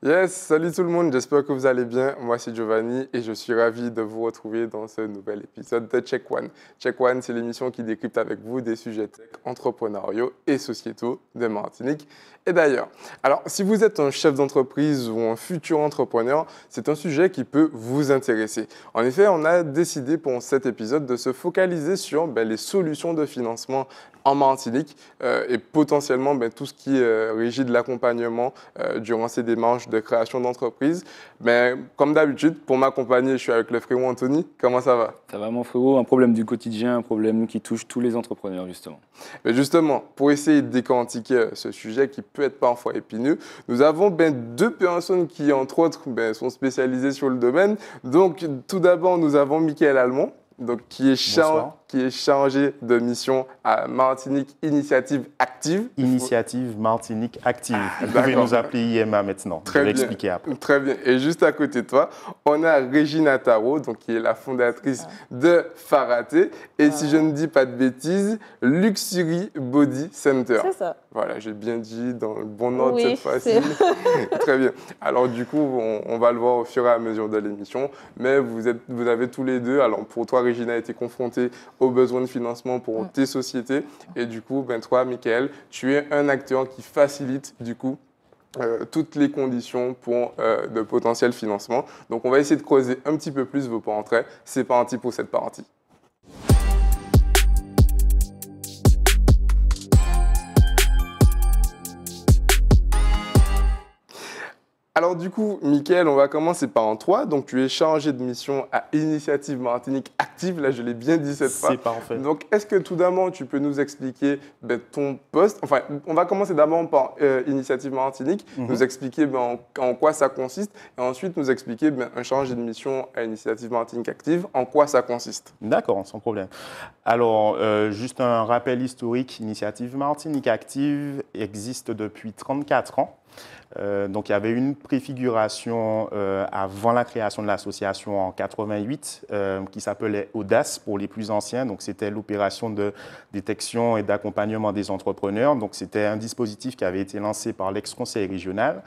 Yes, salut tout le monde, j'espère que vous allez bien. Moi, c'est Giovanni et je suis ravi de vous retrouver dans ce nouvel épisode de Check One. Check One, c'est l'émission qui décrypte avec vous des sujets tech, entrepreneuriaux et sociétaux de Martinique et eh d'ailleurs. Ben, Alors, si vous êtes un chef d'entreprise ou un futur entrepreneur, c'est un sujet qui peut vous intéresser. En effet, on a décidé pour cet épisode de se focaliser sur ben, les solutions de financement en Martinique euh, et potentiellement ben, tout ce qui euh, régit de l'accompagnement euh, durant ces démarches de création d'entreprise. Mais comme d'habitude, pour m'accompagner, je suis avec le frérot Anthony. Comment ça va Ça va mon frérot, un problème du quotidien, un problème qui touche tous les entrepreneurs justement. Mais justement, pour essayer de décantiquer ce sujet qui peut peut être parfois épineux. Nous avons ben, deux personnes qui, entre autres, ben, sont spécialisées sur le domaine. Donc, tout d'abord, nous avons Michael Allemand, donc, qui est chargé qui est chargé de mission à Martinique Initiative Active. Initiative Martinique Active. Ah, vous pouvez nous appeler IMA maintenant. Très Je vais expliquer après. Très bien. Et juste à côté de toi, on a Régina Taro, donc qui est la fondatrice ah. de Faraté. Et si ah. je ne dis pas de bêtises, Luxury Body Center. C'est ça. Voilà, j'ai bien dit dans le bon ordre oui, cette fois-ci. Très bien. Alors du coup, on, va le voir au fur et à mesure de l'émission. Mais vous, êtes, vous avez tous les deux, alors pour toi Régina a été confrontée aux besoins de financement pour mm. tes sociétés. Et du coup, ben, toi, Michael, tu es un acteur qui facilite du coup euh, toutes les conditions pour euh, de potentiel financement. Donc on va essayer de creuser un petit peu plus vos portraits. C'est parti pour cette partie. Alors du coup, Mickaël, on va commencer par en toi. Donc tu es chargé de mission à Initiative Martinique Active. Là, je l'ai bien dit cette fois. C'est parfait. Donc est-ce que tout d'abord, tu peux nous expliquer ben, ton poste Enfin, on va commencer d'abord par euh, Initiative Martinique, mhm. nous expliquer ben, en, quoi ça consiste, et ensuite nous expliquer ben, un chargé de mission à Initiative Martinique Active, en quoi ça consiste. D'accord, sans problème. Alors, euh, juste un rappel historique, Initiative Martinique Active existe depuis 34 ans. Euh, donc il y avait une préfiguration euh, avant la création de l'association en 88 euh, qui s'appelait Audace pour les plus anciens. Donc c'était l'opération de détection et d'accompagnement des entrepreneurs. Donc c'était un dispositif qui avait été lancé par l'ex-conseil régional.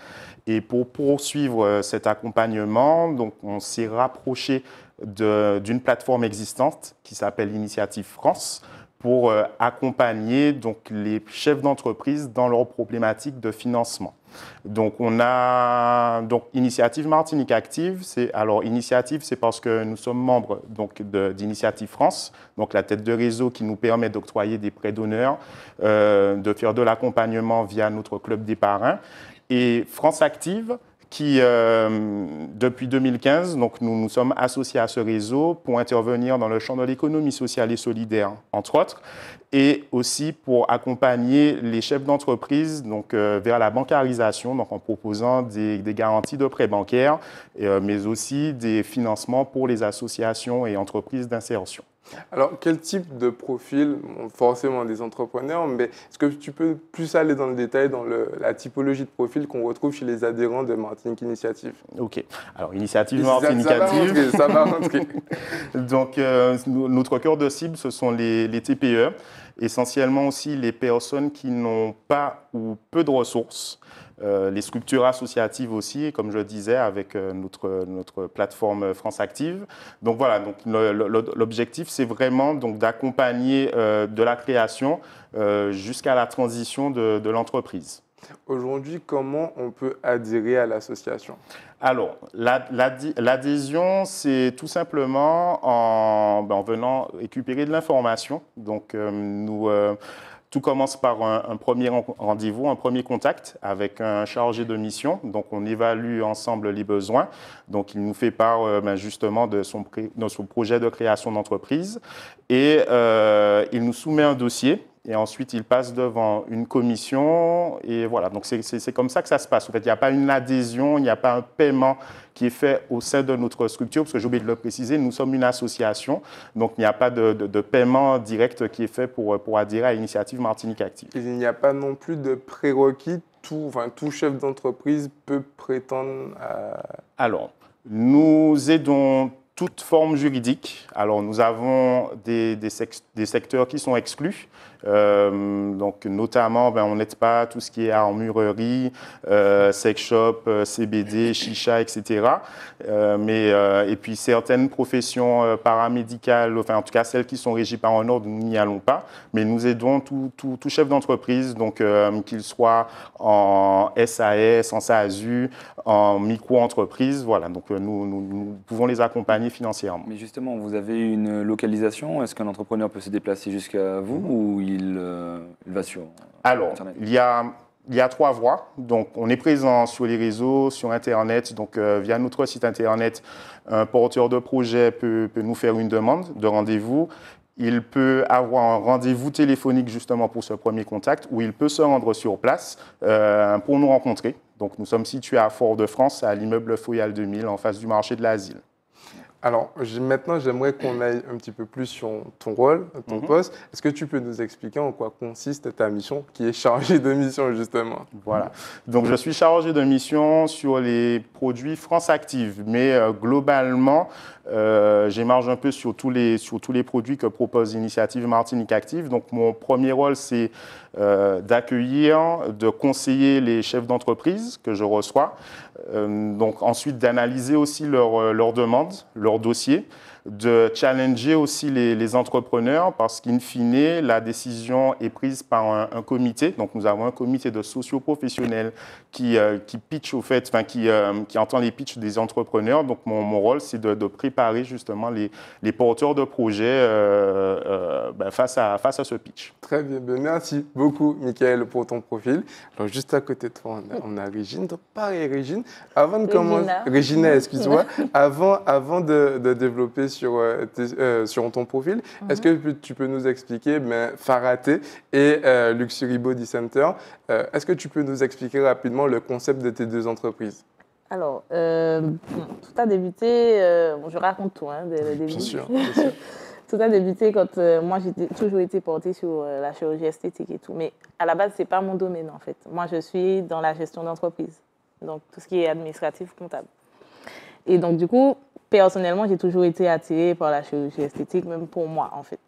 Et pour poursuivre cet accompagnement, on s'est rapproché d'une plateforme existante qui s'appelle Initiative France pour euh, accompagner donc, les chefs d'entreprise dans leurs problématiques de financement. Donc, on a donc Initiative Martinique Active. C'est alors Initiative, c'est parce que nous sommes membres donc d'Initiative France, donc la tête de réseau qui nous permet d'octroyer des prêts d'honneur, euh, de faire de l'accompagnement via notre club des parrains. Et France Active, qui, euh, depuis 2015, donc nous nous sommes associés à ce réseau pour intervenir dans le champ de l'économie sociale et solidaire, entre autres, et aussi pour accompagner les chefs d'entreprise donc euh, vers la bancarisation, donc en proposant des, garanties de prêts bancaires, euh, mais aussi des financements pour les associations et entreprises d'insertion. Alors, quel type de profil Forcément des entrepreneurs, mais est-ce que tu peux plus aller dans le détail dans la typologie de profil qu'on retrouve chez les adhérents de Martinique Initiative Ok. Alors, Initiative Martinique Initiative. Ça Donc, euh, notre cœur de cible, ce sont les TPE, essentiellement aussi les personnes qui n'ont pas ou peu de ressources. Euh, les structures associatives aussi, comme je le disais, avec euh, notre, notre plateforme France Active. Donc voilà, donc l'objectif, c'est vraiment donc d'accompagner euh, de la création jusqu'à la transition de, l'entreprise. Aujourd'hui, comment on peut adhérer à l'association Alors, l'adhésion, c'est tout simplement ben, en, venant récupérer de l'information. Donc, nous, tout commence par un, premier rendez-vous, un premier contact avec un chargé de mission. Donc, on évalue ensemble les besoins. Donc, il nous fait part euh, ben, justement de son, son, projet de création d'entreprise et euh, il nous soumet un dossier et ensuite il passe devant une commission, et voilà. Donc c'est comme ça que ça se passe. En fait, il n'y a pas une adhésion, il n'y a pas un paiement qui est fait au sein de notre structure, parce que j'ai oublié de le préciser, nous sommes une association, donc il n'y a pas de, paiement direct qui est fait pour, adhérer à l'initiative Martinique Active. Il n'y a pas non plus de prérequis, tout, enfin, tout chef d'entreprise peut prétendre à... Alors, nous aidons toute forme juridique. Alors, nous avons des, des secteurs qui sont exclus. Euh, donc, notamment, ben, on n'aide pas tout ce qui est armurerie, euh, sex shop, euh, CBD, chicha, etc. Euh, mais, et puis, certaines professions paramédicales, enfin, en tout cas, celles qui sont régies par un ordre, nous n'y allons pas. Mais nous aidons tout, chef d'entreprise, donc qu'il soit en SAS, en SASU, en micro-entreprise. Voilà, donc nous pouvons les accompagner financièrement. Mais justement, vous avez une localisation. Est-ce qu'un entrepreneur peut se déplacer jusqu'à vous ou euh, il, va sur Alors, Internet il y a il y a trois voies. Donc, on est présent sur les réseaux, sur Internet. Donc, euh, via notre site Internet, un porteur de projet peut, nous faire une demande de rendez-vous. Il peut avoir un rendez-vous téléphonique justement pour ce premier contact ou il peut se rendre sur place euh, pour nous rencontrer. Donc, nous sommes situés à Fort-de-France, à l'immeuble Foyal 2000, en face du marché de l'asile. Alors maintenant, j'aimerais qu'on aille un petit peu plus sur ton rôle, ton mhm. poste. Est-ce que tu peux nous expliquer en quoi consiste ta mission, qui est chargée de mission justement Voilà. Donc je suis chargé de mission sur les produits France Active, mais euh, globalement, euh, j'émarge un peu sur tous, les, produits que propose l'initiative Martinique Active. Donc, mon premier rôle, c'est euh, d'accueillir, de conseiller les chefs d'entreprise que je reçois. Euh, donc, ensuite, d'analyser aussi leurs demandes, leurs dossiers de challenger aussi les, entrepreneurs parce qu'in fine, la décision est prise par un, comité. Donc, nous avons un comité de socioprofessionnels qui, euh, qui pitch au fait, enfin, qui, euh, qui, entend les pitchs des entrepreneurs. Donc, mon, mon rôle, c'est de, préparer justement les, les porteurs de projets euh, ben, face, à, face à ce pitch. Très bien. Ben, merci beaucoup, Michael, pour ton profil. Alors, juste à côté de toi, on a, Régine. Donc, pareil, Régine, avant de commencer. Régina, excuse-moi. avant, avant de, de développer sur, euh, euh, sur ton profil. Mhm. Est-ce que tu peux nous expliquer Farate ben, Faraté et euh, Luxury Body Center Est-ce que tu peux nous expliquer rapidement le concept de tes deux entreprises Alors, tout a débuté, je raconte tout, hein, Bien sûr. Bien sûr. tout a débuté quand moi j'ai toujours été portée sur la chirurgie esthétique et tout. Mais à la base, ce n'est pas mon domaine en fait. Moi, je suis dans la gestion d'entreprise. Donc, tout ce qui est administratif, comptable. Et donc, du coup, personnellement, j'ai toujours été attirée par la chirurgie esthétique, même pour moi, en fait.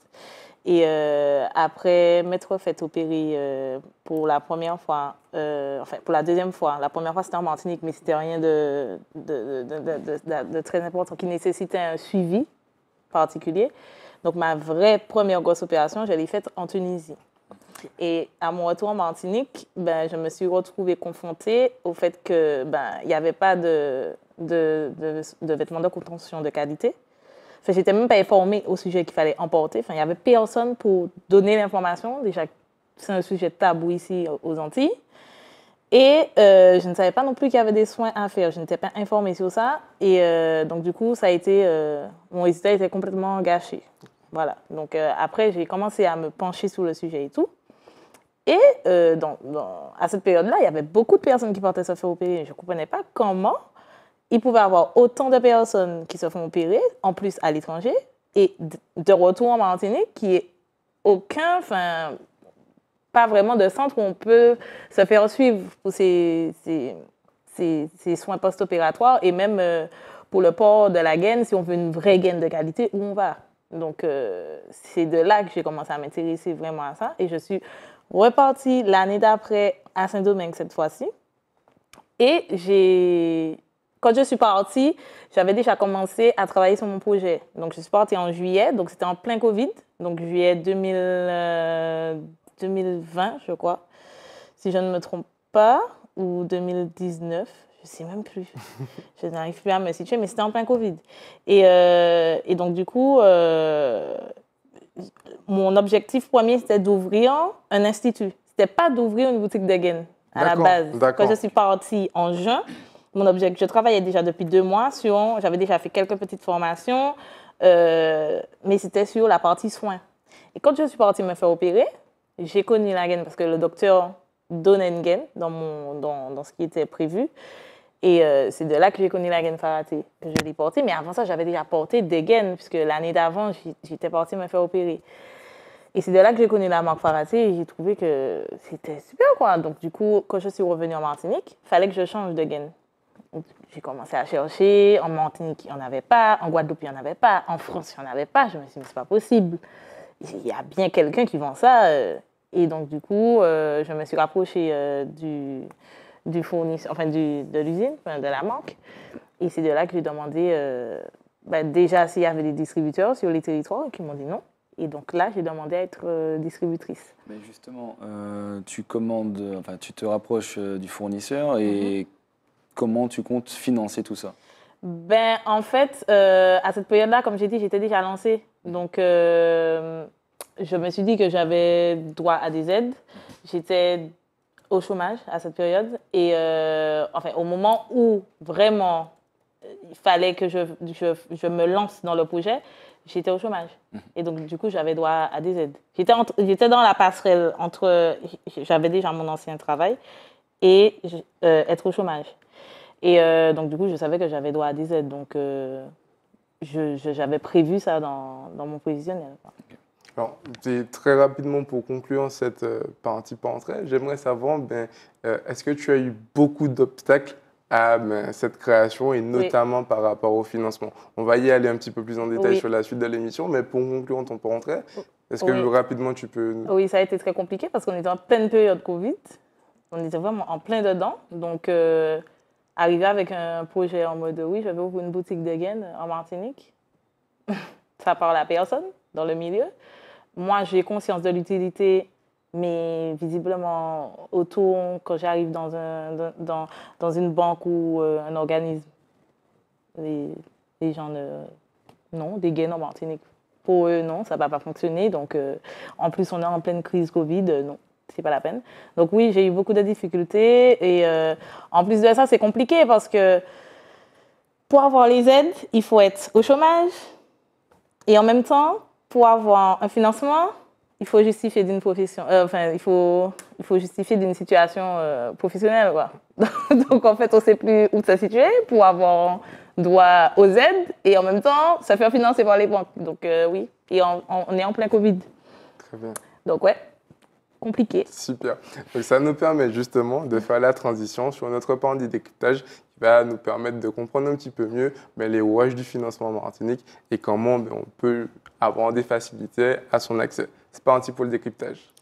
Et euh, après m'être fait opérer euh, pour la première fois, euh, enfin pour la deuxième fois, la première fois c'était en Martinique, mais c'était rien de, de, très important qui nécessitait un suivi particulier. Donc ma vraie première grosse opération, je l'ai faite en Tunisie. Et à mon retour en Martinique, ben, je me suis retrouvée confrontée au fait que ben, il n'y avait pas de de, de, de vêtements de contention de qualité. Je j'étais même pas informée au sujet qu'il fallait emporter. Enfin, il n'y avait personne pour donner l'information. Déjà, c'est un sujet tabou ici aux Antilles. Et euh, je ne savais pas non plus qu'il y avait des soins à faire. Je n'étais pas informée sur ça. Et euh, donc, du coup, ça a été. Euh, mon résultat était complètement gâché. Voilà. Donc, après, j'ai commencé à me pencher sur le sujet et tout. Et donc à cette période-là, il y avait beaucoup de personnes qui portaient au pays. Je ne comprenais pas comment il pouvait avoir autant de personnes qui se font opérer, en plus à l'étranger, et de retour en Martinique, qui est aucun, enfin, pas vraiment de centre où on peut se faire suivre pour ces, soins post-opératoires et même euh, pour le port de la gaine, si on veut une vraie gaine de qualité, où on va. Donc, euh, c'est de là que j'ai commencé à m'intéresser vraiment à ça. Et je suis repartie l'année d'après à Saint-Domingue cette fois-ci. Et j'ai quand je suis partie, j'avais déjà commencé à travailler sur mon projet. Donc, je suis partie en juillet, donc c'était en plein Covid, donc juillet 2020, euh, je crois, si je ne me trompe pas, ou 2019, je sais même plus. je n'arrive plus à me situer, mais c'était en plein Covid. Et, euh, donc, du coup, euh, mon objectif premier, c'était d'ouvrir un institut. C'était pas d'ouvrir une boutique de gain à la base. Quand je suis partie en juin, mon objectif, Je travaillais déjà depuis deux mois sur, j'avais déjà fait quelques petites formations, euh, mais c'était sur la partie soins. Et quand je suis partie me faire opérer, j'ai connu la gaine parce que le docteur donnait une gaine dans, mon, dans, ce qui était prévu. Et euh, c'est de là que j'ai connu la gaine faraté, que je l'ai portée. Mais avant ça, j'avais déjà porté des gaines, puisque l'année d'avant, j'étais partie me faire opérer. Et c'est de là que j'ai connu la marque Faraté et j'ai trouvé que c'était super, quoi. Donc, du coup, quand je suis revenue en Martinique, fallait que je change de gaine j'ai commencé à chercher. En Martinique, il n'y en avait pas. En Guadeloupe, il n'y en avait pas. En France, il n'y en avait pas. Je me suis dit, c'est pas possible. Il y a bien quelqu'un qui vend ça. Euh. Et donc, du coup, euh, je me suis rapprochée euh, du, du fournisseur, enfin, de l'usine, enfin, de la marque. Et c'est de là que j'ai demandé ben, déjà s'il y avait des distributeurs sur les territoires qui m'ont dit non. Et donc là, j'ai demandé à être distributrice. Mais justement, tu commandes, enfin, tu te rapproches du fournisseur et mm-hmm comment tu comptes financer tout ça ben, en fait, euh, à cette période-là, comme j'ai dit, j'étais déjà lancée. Donc, euh, je me suis dit que j'avais droit à des aides. J'étais au chômage à cette période. Et euh, enfin, au moment où vraiment il fallait que je, je, je me lance dans le projet, j'étais au chômage. Mhm. Et donc, du coup, j'avais droit à des aides. J'étais, j'étais dans la passerelle entre. J'avais déjà mon ancien travail et être au chômage. Et euh, donc, du coup, je savais que j'avais droit à des aides. Donc, euh, j'avais prévu ça dans, mon positionnement. Alors, très rapidement pour conclure cette euh, partie entrée, j'aimerais savoir, ben, est-ce que tu as eu beaucoup d'obstacles à ben, cette création et notamment par rapport au financement On va y aller un petit peu plus en détail sur la suite de l'émission, mais pour conclure en ton portrait oh. est-ce que rapidement tu peux... Oui, ça a été très compliqué parce qu'on était en pleine période Covid. On était vraiment en plein dedans. Donc, arriver avec un projet en mode oui, je vais ouvrir une boutique de gaines en Martinique, ça parle à personne dans le milieu. Moi, j'ai conscience de l'utilité, mais visiblement, autour, quand j'arrive dans, un, dans, une banque ou euh, un organisme, les, gens ne. Non, des gaines en Martinique. Pour eux, non, ça ne va pas fonctionner. Donc, euh, en plus, on est en pleine crise Covid, euh, non c'est pas la peine. Donc oui, j'ai eu beaucoup de difficultés. Et euh, en plus de ça, c'est compliqué parce que pour avoir les aides, il faut être au chômage. Et en même temps, pour avoir un financement, il faut justifier d'une profession, euh, enfin, il faut, il faut justifier d'une situation euh, professionnelle. Donc, en fait, on ne sait plus où se situer pour avoir droit aux aides et en même temps, ça fait financer par les banques. Donc, oui, et on, on, est en plein Covid. Très bien. Donc, ouais compliqué. Super. Donc ça nous permet justement de faire la transition sur notre pan du décryptage qui va nous permettre de comprendre un petit peu mieux ben, les rouages du financement Martinique et comment ben, on peut avoir des facilités à son accès. C'est pas parti pour le décryptage.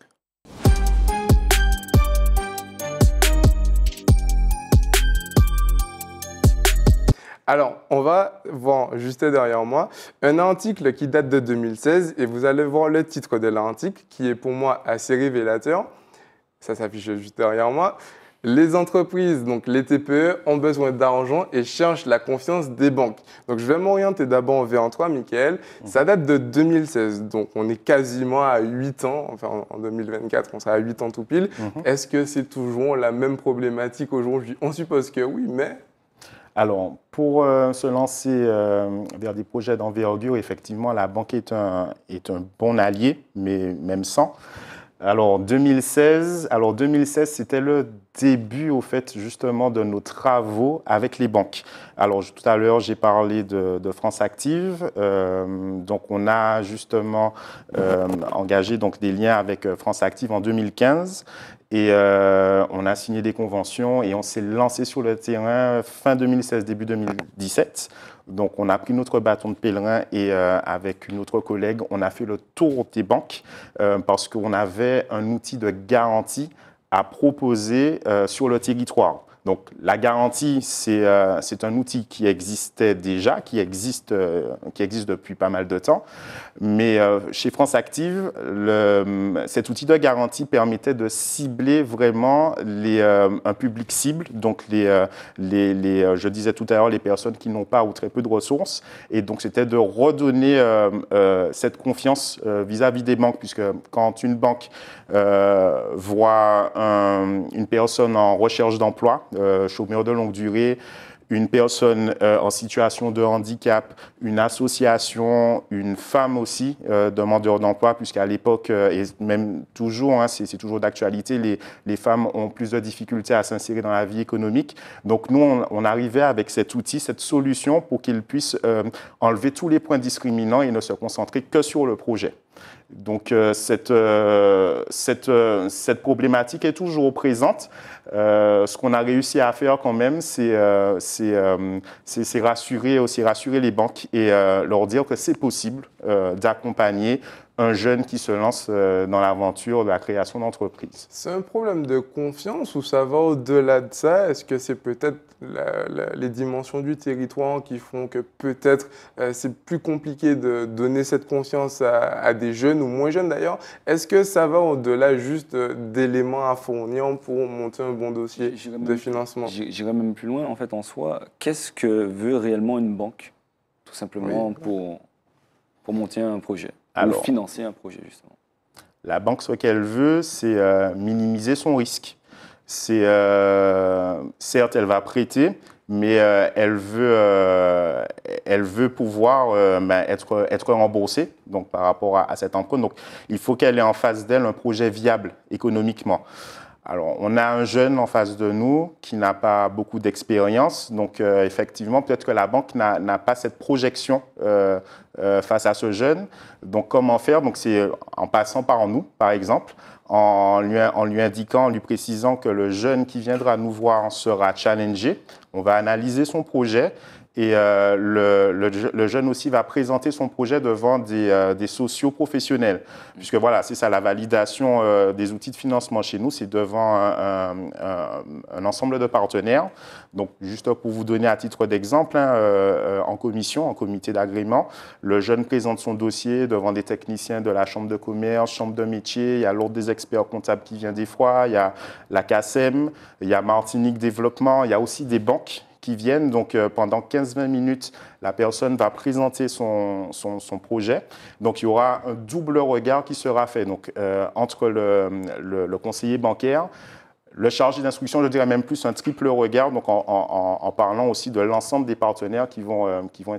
Alors, on va voir juste derrière moi un article qui date de 2016 et vous allez voir le titre de l'article qui est pour moi assez révélateur. Ça s'affiche juste derrière moi. Les entreprises, donc les TPE, ont besoin d'argent et cherchent la confiance des banques. Donc je vais m'orienter d'abord en vers 3 Michael. Ça date de 2016, donc on est quasiment à 8 ans, enfin en 2024, on sera à 8 ans tout pile. Mhm. Est-ce que c'est toujours la même problématique aujourd'hui On suppose que oui, mais alors, pour euh, se lancer euh, vers des projets d'envergure, effectivement, la banque est un, est un bon allié, mais même sans. Alors 2016, alors 2016, c'était le début au fait justement de nos travaux avec les banques. Alors tout à l'heure, j'ai parlé de, France Active, euh, donc on a justement engagé donc des liens avec France Active en 2015 et euh, on a signé des conventions et on s'est lancé sur le terrain fin 2016, début 2017. Donc on a pris notre bâton de pèlerin et euh, avec une autre collègue, on a fait le tour des banques euh, parce qu'on avait un outil de garantie à proposer sur le territoire. Donc, la garantie, euh, c'est un outil qui existait déjà, qui existe, euh, qui existe depuis pas mal de temps. Mais euh, chez France Active, cet outil de garantie permettait de cibler vraiment un public cible, donc les, je disais tout à l'heure, les personnes qui n'ont pas ou très peu de ressources. Et donc, c'était de redonner cette confiance vis-à-vis des banques, puisque quand une banque voit une personne en recherche d'emploi, euh, chômeurs de longue durée, une personne euh, en situation de handicap, une association, une femme aussi, euh, demandeur d'emploi, puisqu'à l'époque, et même toujours, hein, c'est toujours d'actualité, les, les, femmes ont plus de difficultés à s'insérer dans la vie économique. Donc nous, on, on arrivait avec cet outil, cette solution pour qu'ils puissent enlever tous les points discriminants et ne se concentrer que sur le projet. Donc cette, cette, cette problématique est toujours présente. Euh, ce qu'on a réussi à faire quand même, c'est euh, euh, rassurer aussi rassurer les banques et leur dire que c'est possible d'accompagner un jeune qui se lance dans l'aventure de la création d'entreprise. C'est un problème de confiance ou ça va au-delà de ça Est-ce que c'est peut-être les dimensions du territoire qui font que peut-être c'est plus compliqué de donner cette confiance à, à des jeunes ou moins jeunes d'ailleurs Est-ce que ça va au-delà juste d'éléments à fournir pour monter un dossier de financement. j'irai même plus loin, en fait, en soi, qu'est-ce que veut réellement une banque, tout simplement, pour, pour monter un projet, Alors, financer un projet, justement La banque, ce qu'elle veut, c'est euh, minimiser son risque. C'est, euh, certes, elle va prêter, mais euh, elle, veut, elle veut pouvoir ben, être, être remboursée donc, par rapport à, cette emprunt. Donc, il faut qu'elle ait en face d'elle un projet viable économiquement. Alors, on a un jeune en face de nous qui n'a pas beaucoup d'expérience, donc euh, effectivement, peut-être que la banque n'a pas cette projection euh, euh, face à ce jeune. Donc, comment faire Donc, c'est en passant par nous, par exemple, en lui, en lui, indiquant, en lui précisant que le jeune qui viendra nous voir sera challengé. On va analyser son projet et euh, le, jeune aussi va présenter son projet devant des, euh, des socioprofessionnels. Puisque voilà, c'est ça, la validation euh, des outils de financement chez nous, c'est devant un, ensemble de partenaires. Donc, juste pour vous donner à titre d'exemple, hein, en commission, en comité d'agrément, le jeune présente son dossier devant des techniciens de la chambre de commerce, chambre de métier, il y a l'ordre des experts comptables qui vient des fois, il y a la CACEM, il y a Martinique Développement, il y a aussi des banques qui viennent. Donc euh, pendant 15-20 minutes, la personne va présenter son, son, projet. Donc il y aura un double regard qui sera fait donc, euh, entre le, le, conseiller bancaire le chargé d'instruction, je dirais même plus un triple regard, donc en, en, parlant aussi de l'ensemble des partenaires qui vont, euh, qui vont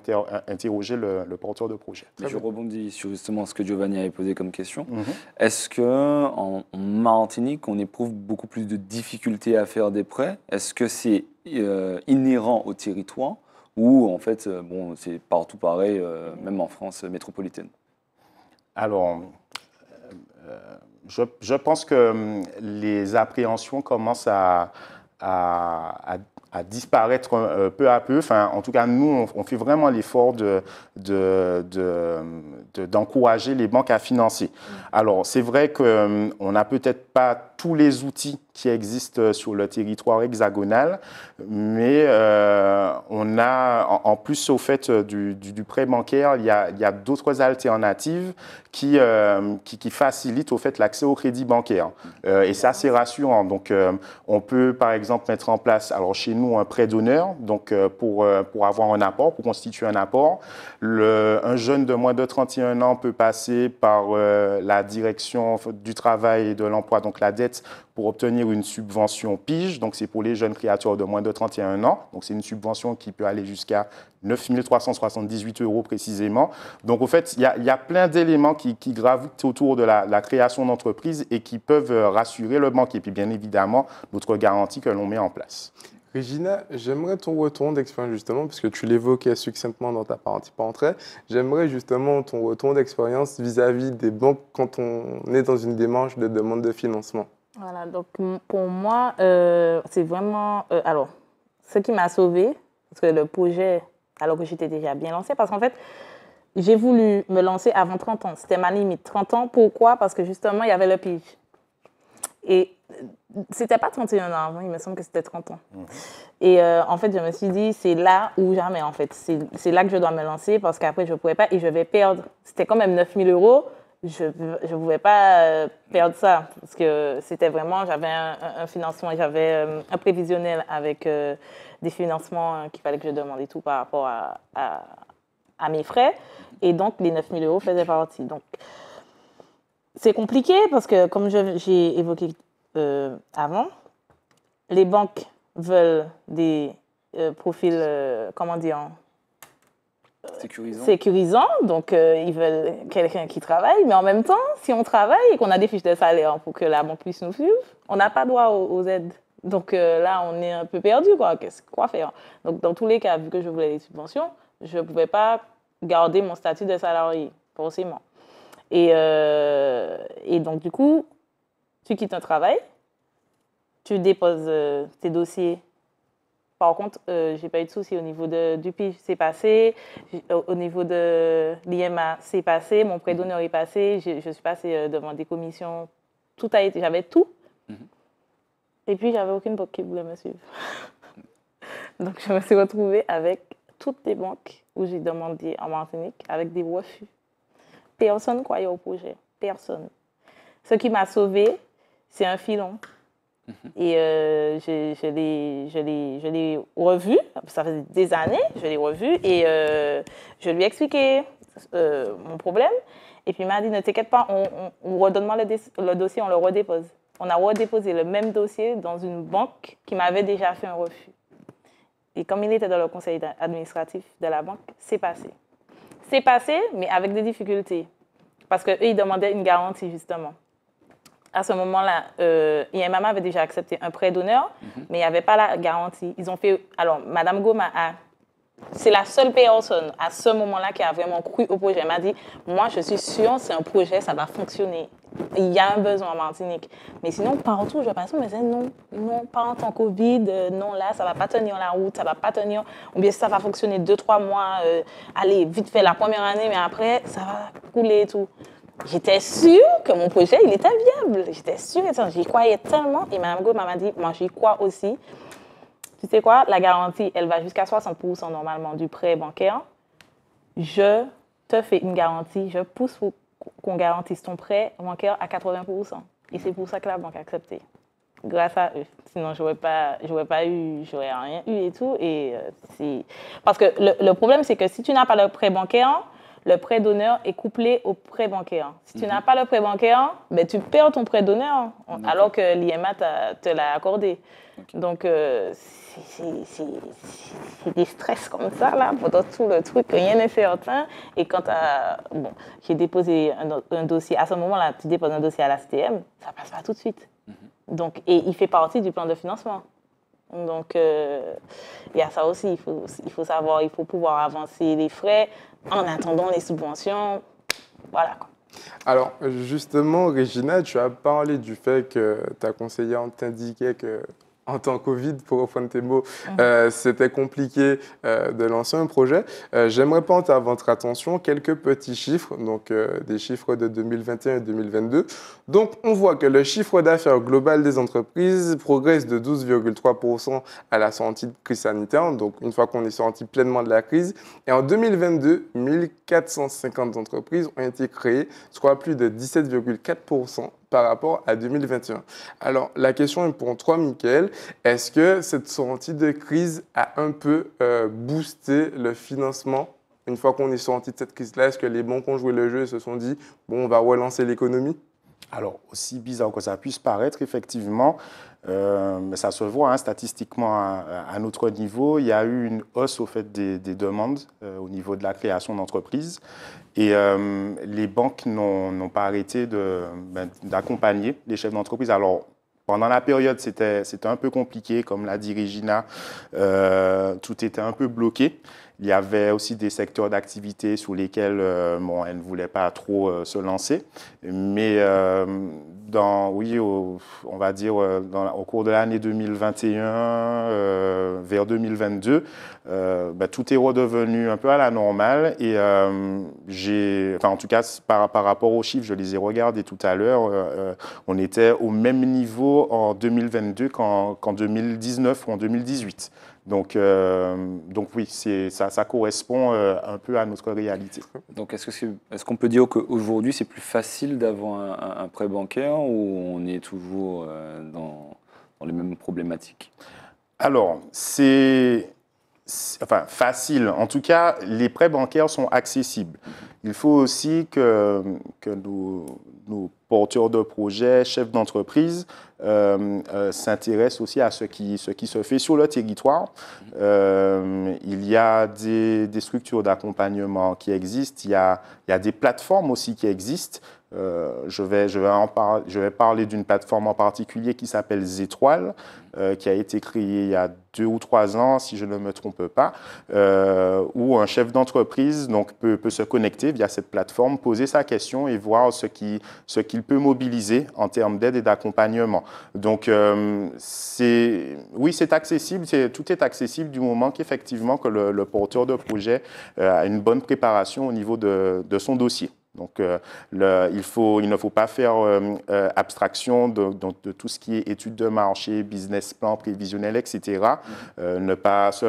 interroger le, porteur de projet. je rebondis sur justement ce que Giovanni avait posé comme question. Mhm. Est-ce qu'en en Martinique, on éprouve beaucoup plus de difficultés à faire des prêts Est-ce que c'est euh, inhérents au territoire ou en fait, euh, bon, c'est partout pareil, euh, même en France métropolitaine Alors, je, pense que les appréhensions commencent à, à, disparaître peu à peu. Enfin, en tout cas, nous, on, fait vraiment l'effort de, d'encourager de, les banques à financer. Mm. Alors, c'est vrai qu'on n'a peut-être pas tous les outils qui existent sur le territoire hexagonal, mais euh, on a, en, plus au fait du, prêt bancaire, il y a, d'autres alternatives euh, qui, qui, facilitent au fait l'accès au crédit bancaire. Euh, et ça, c'est rassurant. Donc, on peut par exemple mettre en place, alors chez nous, un prêt d'honneur, donc pour, pour avoir un apport, pour constituer un apport. Le, un jeune de moins de 31 ans peut passer par la direction du travail et de l'emploi, donc la dette pour obtenir une subvention pige. Donc, c'est pour les jeunes créateurs de moins de 31 ans. Donc, c'est une subvention qui peut aller jusqu'à 9 378 euros précisément. Donc, au fait, il y, a plein d'éléments qui, gravitent autour de la, création d'entreprise et qui peuvent euh, rassurer le banquier. Et puis, bien évidemment, notre garantie que l'on met en place. Régina, j'aimerais ton retour d'expérience justement, puisque tu l'évoquais succinctement dans ta partie entrée. J'aimerais justement ton retour d'expérience vis-à-vis des banques quand on est dans une démarche de demande de financement. Voilà, donc pour moi, euh, c'est vraiment. Euh, alors, ce qui m'a sauvée, parce que le projet, alors que j'étais déjà bien lancée, parce qu'en fait, j'ai voulu me lancer avant 30 ans. C'était ma limite. 30 ans, pourquoi Parce que justement, il y avait le pitch. Et euh, c'était pas 31 ans avant, il me semble que c'était 30 ans. Mhm. Et en fait, je me suis dit, c'est là ou jamais, en fait. C'est là que je dois me lancer parce qu'après, je ne pourrais pas et je vais perdre. C'était quand même 9000 euros je ne pouvais pas euh, perdre ça parce que c'était vraiment, j'avais un, financement, j'avais euh, un prévisionnel avec euh, des financements hein, qu'il fallait que je demande et tout par rapport à, mes frais. Et donc, les 9000 euros faisaient partie. Donc, c'est compliqué parce que, comme j'ai évoqué avant, les banques veulent des profils, comment dire, sécurisant. sécurisant donc, euh, ils veulent quelqu'un qui travaille. Mais en même temps, si on travaille et qu'on a des fiches de salaire pour que la banque puisse nous suivre, on n'a pas droit aux, aides. Donc euh, là, on est un peu perdu, quoi. Qu'est-ce quoi faire Donc dans tous les cas, vu que je voulais des subventions, je ne pouvais pas garder mon statut de salarié, forcément. Et, euh, et donc du coup, tu quittes un travail, tu déposes tes dossiers par contre, je euh, j'ai pas eu de soucis au niveau de, du PIF, c'est passé. Au niveau de l'IMA, c'est passé. Mon prêt d'honneur est passé. Je, suis passée euh, devant des commissions. Tout a été, j'avais tout. Mm-hmm. Et puis, j'avais aucune banque qui voulait me suivre. Donc, je me suis retrouvée avec toutes les banques où j'ai demandé en Martinique avec des refus. Personne croyait au projet. Personne. Ce qui m'a sauvée, c'est un filon. Mhm. Et euh, je, l'ai revu, ça faisait des années, je l'ai revu et euh, je lui ai expliqué euh, mon problème. Et puis il m'a dit, ne t'inquiète pas, on, redonne-moi le, le, dossier, on le redépose. On a redéposé le même dossier dans une banque qui m'avait déjà fait un refus. Et comme il était dans le conseil administratif de la banque, c'est passé. C'est passé, mais avec des difficultés. Parce qu'eux, ils demandaient une garantie, justement à ce moment-là, euh, avait déjà accepté un prêt d'honneur, mhm. mais il n'y avait pas la garantie. Ils ont fait. Alors, Madame Goma a. C'est la seule personne à ce moment-là qui a vraiment cru au projet. Elle m'a dit Moi, je suis sûre, c'est un projet, ça va fonctionner. Il y a un besoin en Martinique. Mais sinon, partout, je pense, mais non, non, pas en temps Covid, euh, non, là, ça ne va pas tenir la route, ça ne va pas tenir. Ou bien ça va fonctionner deux, trois mois, euh, allez, vite fait la première année, mais après, ça va couler et tout. J'étais sûre que mon projet, il était viable. J'étais sûre, j'y croyais tellement. Et Mme Go m'a dit, moi, j'y crois aussi. Tu sais quoi, la garantie, elle va jusqu'à 60% normalement du prêt bancaire. Je te fais une garantie, je pousse pour qu'on garantisse ton prêt bancaire à 80%. Et c'est pour ça que la banque a accepté. Grâce à eux. Sinon, j'aurais pas, j'aurais pas eu, j'aurais rien eu et tout. Et euh, parce que le problème, c'est que si tu n'as pas le prêt bancaire, le prêt d'honneur est couplé au prêt bancaire. Si tu mhm. n'as pas le prêt bancaire, ben, tu perds ton prêt d'honneur, hein, alors que l'IMA te l'a accordé. Donc, euh, c'est des stress comme ça, là, pendant tout le truc, rien n'est certain. Et quand bon, j'ai déposé un, dossier, à ce moment-là, tu déposes un dossier à la CTM, ça passe pas tout de suite. Mhm. Donc, et il fait partie du plan de financement. Donc, euh, il y a ça aussi. Il faut, il faut savoir, il faut pouvoir avancer les frais en attendant les subventions. Voilà. Alors, justement, Régina, tu as parlé du fait que ta conseillère t'indiquait que en tant Covid, pour reprendre tes mots, ah. euh, c'était compliqué euh, de lancer un projet. Euh, j'aimerais prendre à votre attention quelques petits chiffres, donc des chiffres de 2021 et 2022. Donc, on voit que le chiffre d'affaires global des entreprises progresse de 12,3% à la sortie de crise sanitaire, donc une fois qu'on est sorti pleinement de la crise. Et en 2022, 1450 entreprises ont été créées, soit plus de 17,4% par rapport à 2021. Alors, la question est pour toi, Michael. Est-ce que cette sortie de crise a un peu euh, boosté le financement une fois qu'on est sorti de cette crise-là Est-ce que les banques ont joué le jeu et se sont dit, bon, on va relancer l'économie alors, aussi bizarre que ça puisse paraître, effectivement, euh, ça se voit hein, statistiquement à, notre niveau, il y a eu une hausse au fait des, demandes euh, au niveau de la création d'entreprises. Et euh, les banques n'ont pas arrêté ben, d'accompagner les chefs d'entreprise. Alors, pendant la période, c'était un peu compliqué, comme l'a dit Regina, tout était un peu bloqué. Il y avait aussi des secteurs d'activité sous lesquels euh, bon, elle ne voulait pas trop euh, se lancer. Mais euh, dans, oui, au, on va dire au cours de l'année 2021 vers 2022, bah, tout est redevenu un peu à la normale. Et j'ai, enfin, en tout cas, par, par, rapport aux chiffres, je les ai regardés tout à l'heure, on était au même niveau en 2022 qu'en 2019 ou en 2018. Donc, euh, donc oui, ça, correspond euh, un peu à notre réalité. Donc est-ce qu'on peut dire qu'aujourd'hui c'est plus facile d'avoir un, prêt bancaire ou on est toujours euh, dans, les mêmes problématiques Alors, c'est enfin facile. En tout cas, les prêts bancaires sont accessibles. Il faut aussi que, que nous, porteurs de projets, chefs d'entreprise, euh, euh, s'intéressent aussi à ce qui, ce qui se fait sur le territoire. Euh, il y a des, des structures d'accompagnement qui existent, il y a, il y a des plateformes aussi qui existent. Euh, je, vais, je, en je vais parler d'une plateforme en particulier qui s'appelle Zétoile, euh, qui a été créée il y a deux ou trois ans, si je ne me trompe pas, euh, où un chef d'entreprise donc peut, se connecter via cette plateforme, poser sa question et voir ce qu'il ce qu'il peut mobiliser en termes d'aide et d'accompagnement. Donc c'est oui c'est accessible, c'est tout est accessible du moment qu'effectivement que le, porteur de projet a une bonne préparation au niveau de son dossier. Donc, euh, il, ne faut pas faire euh, euh, abstraction de, tout ce qui est études de marché, business plan, prévisionnel, etc. Mm-hmm. ne, pas se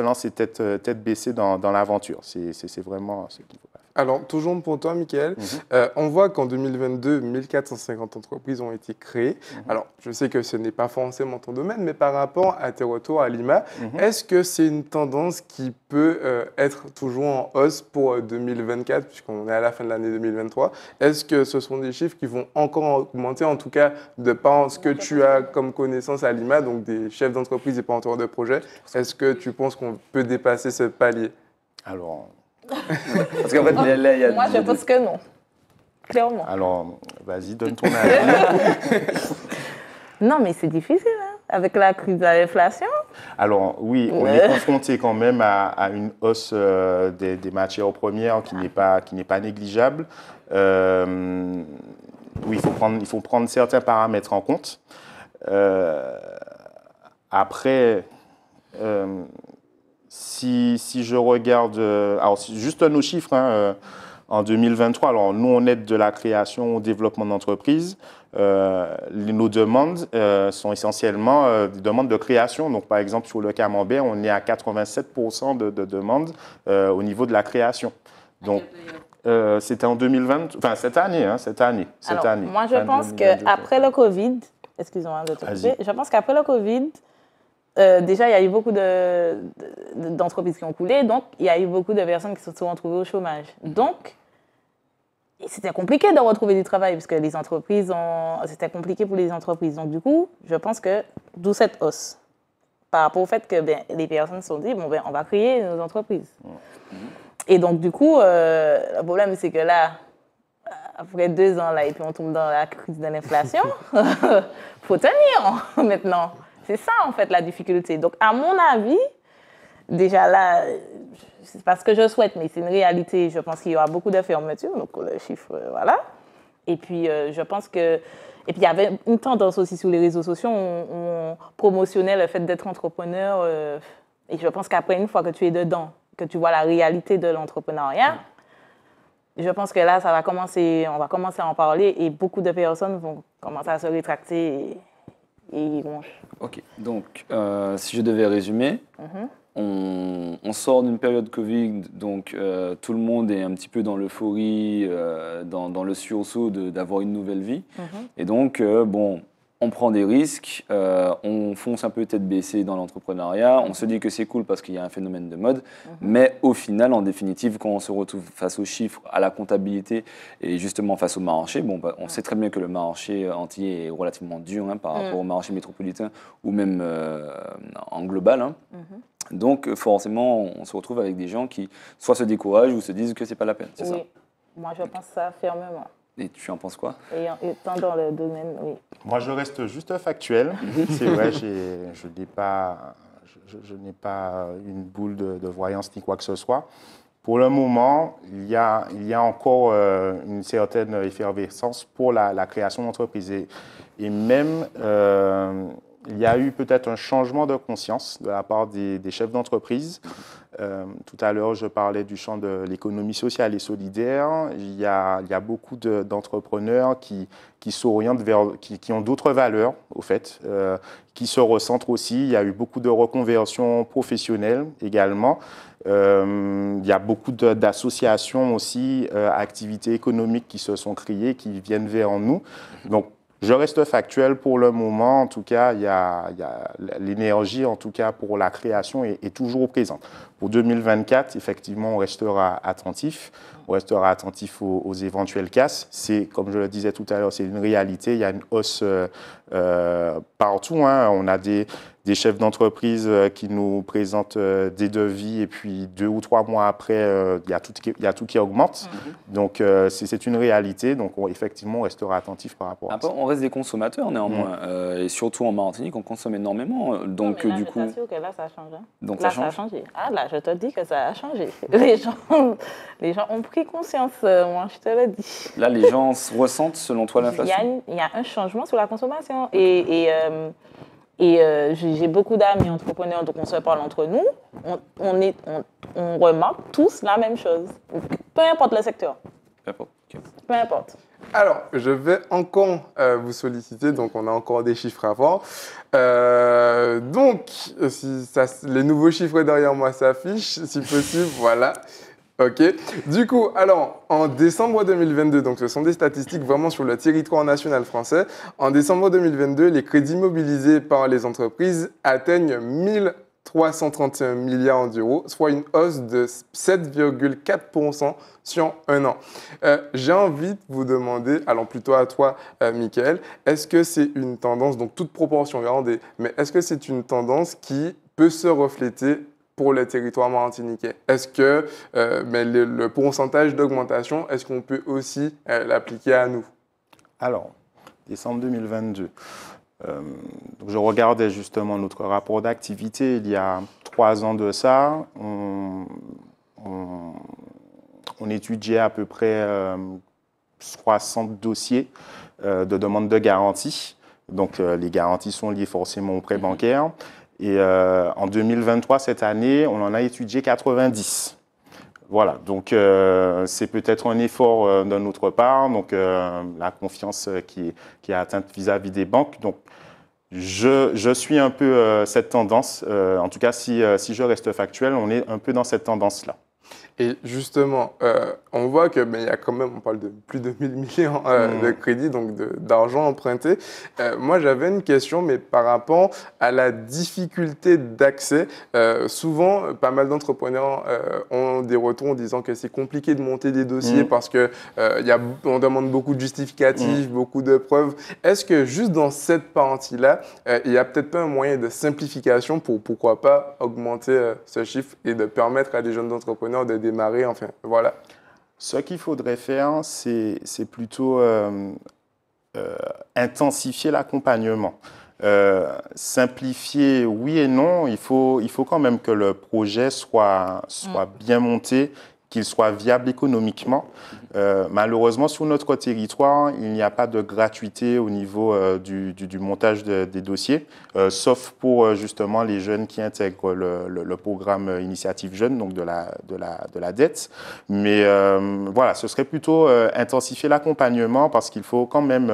lancer, tête, baissée dans, dans l'aventure. C'est vraiment. Alors, toujours pour toi, Michael, mhm. euh, on voit qu'en 2022, 1450 entreprises ont été créées. Mhm. Alors, je sais que ce n'est pas forcément ton domaine, mais par rapport à tes retours à Lima, mhm. est-ce que c'est une tendance qui peut euh, être toujours en hausse pour 2024, euh, puisqu'on est à la fin de l'année 2023 Est-ce que ce sont des chiffres qui vont encore augmenter, en tout cas, de par ce que tu as comme connaissance à Lima, donc des chefs d'entreprise et pas de projet Est-ce que tu penses qu'on peut dépasser ce palier Alors, parce Moi, je pense que non. Clairement. Alors, vas-y, donne ton avis. non, mais c'est difficile, hein, avec la crise de l'inflation. Alors, oui, on est confronté quand même à, une hausse euh, des, matières premières qui n'est pas, qui pas négligeable. Euh, oui, il faut, prendre, il faut prendre certains paramètres en compte. Euh, après, si, si je regarde, euh, alors juste nos chiffres, hein, euh, en 2023, alors nous on aide de la création au développement d'entreprise. Euh, nos demandes sont essentiellement des demandes de création. Donc par exemple sur le camembert, on est à 87% de, demandes au niveau de la création. Donc c'était en 2020, enfin cette année, hein, cette année, cette année. Moi je pense qu'après le Covid, excusez-moi de te je pense qu'après le Covid, euh, déjà, il y a eu beaucoup d'entreprises de, qui ont coulé, donc il y a eu beaucoup de personnes qui se sont retrouvées au chômage. Donc, c'était compliqué de retrouver du travail parce que les entreprises C'était compliqué pour les entreprises. Donc, du coup, je pense que d'où cette hausse par rapport au fait que ben, les personnes se sont dit, bon, ben, on va créer nos entreprises. Et donc, du coup, euh, le problème, c'est que là, après deux ans, là, et puis on tombe dans la crise de l'inflation, faut tenir hein, maintenant. C'est ça, en fait, la difficulté. Donc, à mon avis, déjà là, c'est pas ce que je souhaite, mais c'est une réalité. Je pense qu'il y aura beaucoup de fermetures, donc le chiffre, euh, voilà. Et puis, euh, je pense que. Et puis, il y avait une tendance aussi sur les réseaux sociaux, on, on promotionnait le fait d'être entrepreneur. Euh, et je pense qu'après, une fois que tu es dedans, que tu vois la réalité de l'entrepreneuriat, je pense que là, ça va commencer, on va commencer à en parler et beaucoup de personnes vont commencer à se rétracter. Et et Ok, donc euh, si je devais résumer, mhm. on, sort d'une période Covid, donc euh, tout le monde est un petit peu dans l'euphorie, euh, dans, le sursaut d'avoir une nouvelle vie. Mhm. Et donc, bon, on prend des risques, euh, on fonce un peu tête baissée dans l'entrepreneuriat, on se dit que c'est cool parce qu'il y a un phénomène de mode, mhm. mais au final, en définitive, quand on se retrouve face aux chiffres, à la comptabilité et justement face au marché, bon, bah, on sait très bien que le marché entier est relativement dur hein, par mm. rapport au marché métropolitain ou même euh, en global. Hein. Mhm. Donc forcément, on se retrouve avec des gens qui soit se découragent ou se disent que c'est pas la peine. C'est ça Moi, je pense ça fermement. Et tu en penses quoi Et dans le domaine, oui. Moi, je reste juste factuel. Mhm. C'est vrai, je n'ai pas, je, n'ai pas une boule de, voyance ni quoi que ce soit. Pour le moment, il y a, encore euh, une certaine effervescence pour la, création d'entreprises. Et, même, euh, il y a eu peut-être un changement de conscience de la part des, chefs d'entreprise. Euh, tout à l'heure, je parlais du champ de l'économie sociale et solidaire. Il y a, beaucoup d'entrepreneurs qui, qui s'orientent vers, qui, ont d'autres valeurs, au fait, euh, qui se recentrent aussi. Il y a eu beaucoup de reconversions professionnelles également. Euh, il y a beaucoup d'associations aussi, activités économiques qui se sont créées, qui viennent vers nous. Donc, je reste factuel pour le moment, en tout cas, il y a, l'énergie, en tout cas, pour la création est, toujours présente. Pour 2024, effectivement, on restera attentif on restera attentif aux, éventuelles casses. C'est, comme je le disais tout à l'heure, c'est une réalité. Il y a une hausse euh, euh, partout. Hein. On a des, des chefs d'entreprise euh, qui nous présentent des devis et puis deux ou trois mois après, il y a tout qui, y a tout qui augmente. Mm-hmm. Donc c'est une réalité. Donc on, effectivement, on restera attentif par rapport à ah ça. On reste des consommateurs néanmoins. Mm. et surtout en Martinique, on consomme énormément. Donc du coup. là, ça a changé. Donc, là, ça, ça a changé. Ah là, je te dis que ça a changé. les gens, les gens ont pris conscience, euh, moi, je te l'ai dit. Là, les gens ressentent, selon toi, l'inflation Il y, a un changement sur la consommation. Et, et, euh, euh, j'ai beaucoup d'amis entrepreneurs, donc on se parle entre nous. On, est, on, remarque tous la même chose. Peu importe le secteur. Peu importe. Alors, je vais encore vous solliciter, donc on a encore des chiffres avant. Euh, donc, si ça, les nouveaux chiffres derrière moi s'affichent, si possible, voilà. Ok. Du coup, alors, en décembre 2022, donc ce sont des statistiques vraiment sur le territoire national français, en décembre 2022, les crédits mobilisés par les entreprises atteignent 1331 milliards d'euros, soit une hausse de 7,4% sur un an. Euh, j'ai envie de vous demander, alors plutôt à toi, Mickaël, euh, Michael, est-ce que c'est une tendance, donc toute proportion gardée, mais est-ce que c'est une tendance qui peut se refléter pour le territoire martiniquais. Est-ce que euh, mais le, pourcentage d'augmentation, est-ce qu'on peut aussi euh, l'appliquer à nous Alors, décembre 2022, euh, donc je regardais justement notre rapport d'activité il y a trois ans de ça. On, étudiait à peu près 60 dossiers de demande de garantie. Donc, les garanties sont liées forcément aux prêts mhm. bancaires. Et euh, en 2023, cette année, on en a étudié 90. Voilà, donc euh, c'est peut-être un effort euh, de notre part, donc la confiance qui, est atteinte vis-à-vis des banques. Donc je, suis un peu cette tendance, en tout cas si je reste factuel, on est un peu dans cette tendance-là. Et justement, euh, on voit que ben, y a quand même, on parle de plus de 1000 millions euh, mmh. de crédits, donc d'argent emprunté. Euh, moi, j'avais une question, mais par rapport à la difficulté d'accès. souvent, pas mal d'entrepreneurs ont des retours en disant que c'est compliqué de monter des dossiers mmh. parce que y a, on demande beaucoup de justificatifs, mmh. beaucoup de preuves. Est-ce que juste dans cette partie-là, il n'y a peut-être pas un moyen de simplification pour pourquoi pas augmenter ce chiffre et de permettre à des jeunes entrepreneurs de démarrer, enfin voilà. Ce qu'il faudrait faire, c'est plutôt euh, euh, intensifier l'accompagnement. Euh, simplifier, oui et non, il faut, il faut quand même que le projet soit, soit mm. bien monté qu'il soit viable économiquement. Euh, malheureusement, sur notre territoire, il n'y a pas de gratuité au niveau euh, du, montage des dossiers, euh, sauf pour justement les jeunes qui intègrent le, programme Initiative Jeune, donc de la, de la dette. Mais voilà, ce serait plutôt intensifier l'accompagnement parce qu'il faut quand même